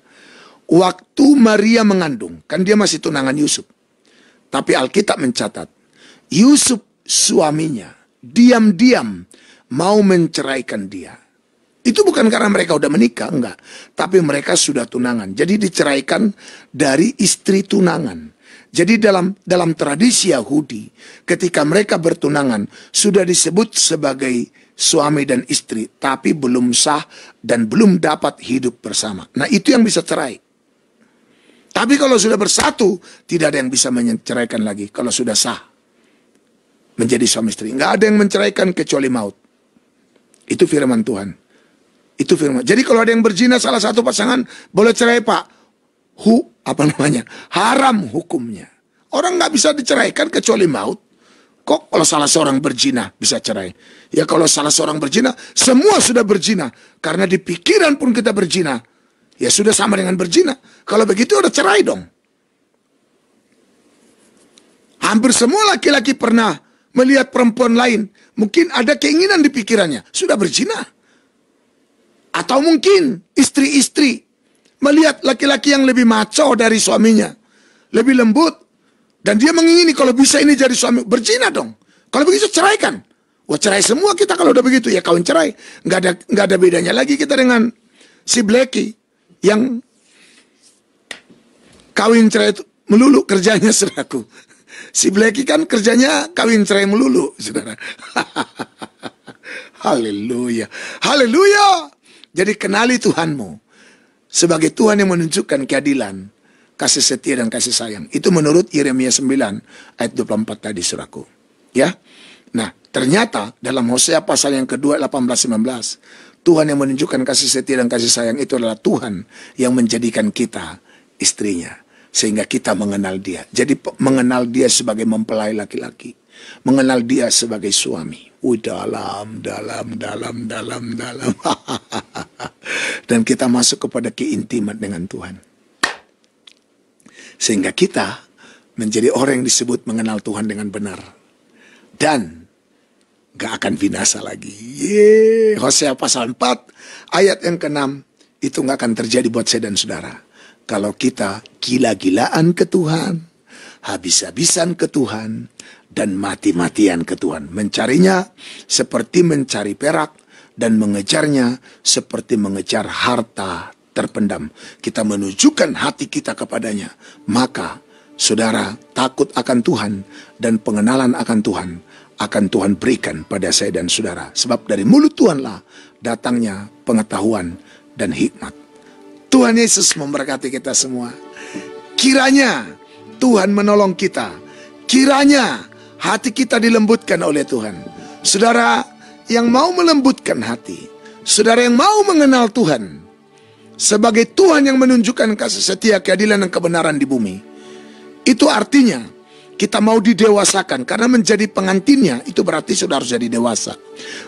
S1: Waktu Maria mengandung, kan dia masih tunangan Yusuf. Tapi Alkitab mencatat, Yusuf suaminya diam-diam mau menceraikan dia. Itu bukan karena mereka udah menikah, enggak. Tapi mereka sudah tunangan. Jadi diceraikan dari istri tunangan. Jadi dalam dalam tradisi Yahudi, ketika mereka bertunangan sudah disebut sebagai suami dan istri, tapi belum sah dan belum dapat hidup bersama. Nah, itu yang bisa cerai. Tapi kalau sudah bersatu, tidak ada yang bisa menceraikan lagi kalau sudah sah menjadi suami istri. Nggak ada yang menceraikan kecuali maut. Itu firman Tuhan. Itu firman. Jadi kalau ada yang berzina salah satu pasangan boleh cerai pak. Hu apa namanya? Haram hukumnya. Orang nggak bisa diceraikan kecuali maut. Kok kalau salah seorang berzina bisa cerai? Ya kalau salah seorang berzina, semua sudah berzina. Karena di pikiran pun kita berzina. Ya sudah sama dengan berzina. Kalau begitu udah cerai dong. Hampir semua laki-laki pernah melihat perempuan lain. Mungkin ada keinginan di pikirannya. Sudah berzina. Atau mungkin istri-istri melihat laki-laki yang lebih maco dari suaminya. Lebih lembut. Dan dia mengingini kalau bisa ini jadi suami. Berzina dong. Kalau begitu ceraikan. Wah oh, cerai semua kita kalau udah begitu. Ya kawin cerai. Gak ada, nggak ada bedanya lagi kita dengan si Blackie yang kawin cerai itu melulu kerjanya <laughs> saudaraku. Si Blacky kan kerjanya kawin cerai melulu, saudara. <laughs> Haleluya. Haleluya. Jadi kenali Tuhanmu sebagai Tuhan yang menunjukkan keadilan, kasih setia dan kasih sayang. Itu menurut Yeremia 9 ayat 24 tadi suraku. Ya. Nah, ternyata dalam Hosea pasal yang kedua 18 19 Tuhan yang menunjukkan kasih setia dan kasih sayang itu adalah Tuhan yang menjadikan kita istrinya. Sehingga kita mengenal dia. Jadi mengenal dia sebagai mempelai laki-laki. Mengenal dia sebagai suami. Wih dalam, dalam, dalam, dalam, dalam. <laughs> dan kita masuk kepada keintiman dengan Tuhan. Sehingga kita menjadi orang yang disebut mengenal Tuhan dengan benar. Dan gak akan binasa lagi. Yeay, Hosea pasal 4 ayat yang ke-6 itu gak akan terjadi buat saya dan saudara. Kalau kita gila-gilaan ke Tuhan, habis-habisan ke Tuhan, dan mati-matian ke Tuhan. Mencarinya seperti mencari perak dan mengejarnya seperti mengejar harta terpendam. Kita menunjukkan hati kita kepadanya. Maka saudara takut akan Tuhan dan pengenalan akan Tuhan akan Tuhan berikan pada saya dan saudara. Sebab dari mulut Tuhanlah datangnya pengetahuan dan hikmat. Tuhan Yesus memberkati kita semua. Kiranya Tuhan menolong kita. Kiranya hati kita dilembutkan oleh Tuhan. Saudara yang mau melembutkan hati, saudara yang mau mengenal Tuhan sebagai Tuhan yang menunjukkan kasih setia, keadilan dan kebenaran di bumi. Itu artinya kita mau didewasakan karena menjadi pengantinnya itu berarti sudah harus jadi dewasa.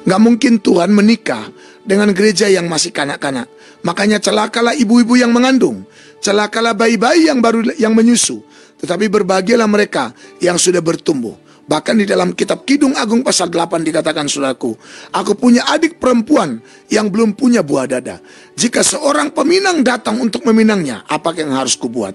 S1: Gak mungkin Tuhan menikah dengan gereja yang masih kanak-kanak. Makanya celakalah ibu-ibu yang mengandung, celakalah bayi-bayi yang baru yang menyusu. Tetapi berbahagialah mereka yang sudah bertumbuh. Bahkan di dalam kitab Kidung Agung pasal 8 dikatakan suraku, aku punya adik perempuan yang belum punya buah dada. Jika seorang peminang datang untuk meminangnya, apa yang harus kubuat?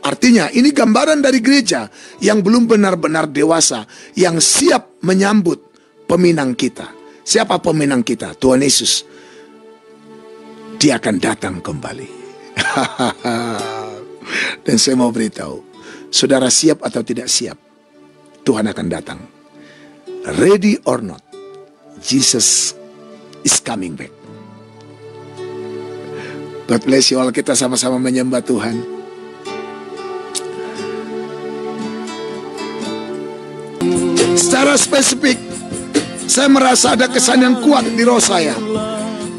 S1: Artinya, ini gambaran dari gereja yang belum benar-benar dewasa, yang siap menyambut peminang kita. Siapa peminang kita? Tuhan Yesus. Dia akan datang kembali. <laughs> Dan saya mau beritahu, saudara siap atau tidak siap, Tuhan akan datang. Ready or not, Jesus is coming back. God bless you all, kita sama-sama menyembah Tuhan. Secara spesifik, saya merasa ada kesan yang kuat di roh saya.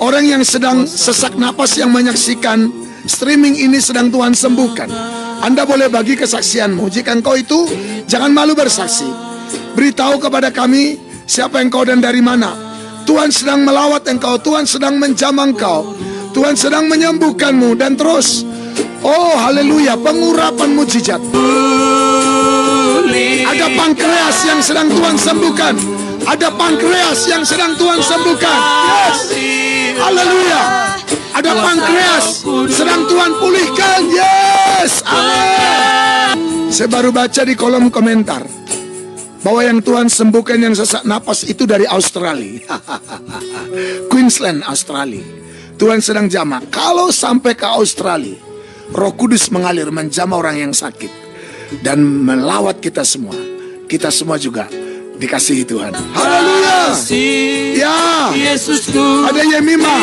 S1: Orang yang sedang sesak napas yang menyaksikan streaming ini sedang Tuhan sembuhkan. Anda boleh bagi kesaksianmu. Jika engkau itu, jangan malu bersaksi. Beritahu kepada kami siapa engkau dan dari mana. Tuhan sedang melawat engkau, Tuhan sedang menjamah engkau. Tuhan sedang menyembuhkanmu dan terus Oh haleluya pengurapan mujizat ada pankreas yang sedang Tuhan sembuhkan. Ada pankreas yang sedang Tuhan sembuhkan. Yes. Haleluya. Ada pankreas sedang Tuhan pulihkan. Yes. Amin. Saya baru baca di kolom komentar bahwa yang Tuhan sembuhkan yang sesak napas itu dari Australia. <laughs> Queensland, Australia. Tuhan sedang jamak. Kalau sampai ke Australia, Roh Kudus mengalir menjamak orang yang sakit dan melawat kita semua. Kita semua juga dikasihi Tuhan. Haleluya. Ya. Yesusku. Ada Yemima.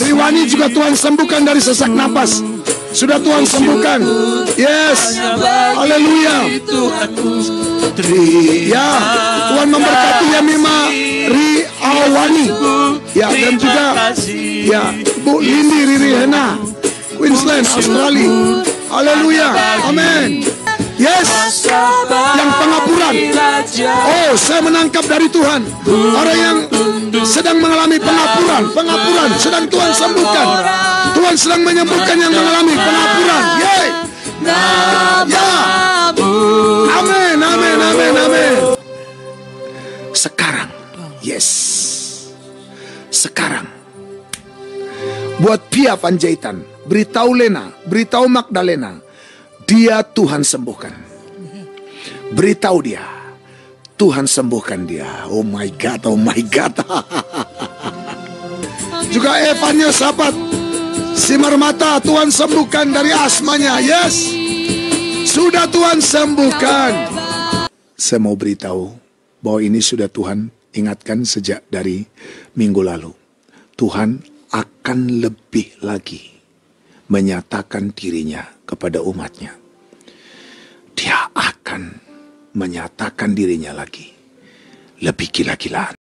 S1: Riwani juga Tuhan sembuhkan dari sesak napas. Sudah Tuhan sembuhkan. Yes. Haleluya. Ya. Tuhan memberkati Yemima. Riawani. Ya, dan juga ya, Bu Lindi Riri Hena. Queensland, Australia. Haleluya. Amin. Yes. Yang pengaburan. Oh, saya menangkap dari Tuhan. Orang yang sedang mengalami pengaburan. Pengaburan. Sedang Tuhan sembuhkan. Tuhan sedang menyembuhkan yang mengalami pengaburan. Yeay. Ya. Amin, amin, amin, amin. Sekarang. Yes. Sekarang. Buat Pia Panjaitan. Beritahu Lena. Beritahu Magdalena dia Tuhan sembuhkan. Beritahu dia, Tuhan sembuhkan dia. Oh my God, oh my God. <laughs> Juga Evannya sahabat, Simar mata Tuhan sembuhkan dari asmanya. Yes, sudah Tuhan sembuhkan. Saya mau beritahu bahwa ini sudah Tuhan ingatkan sejak dari minggu lalu. Tuhan akan lebih lagi menyatakan dirinya kepada umatnya. Dia akan menyatakan dirinya lagi lebih gila-gilaan.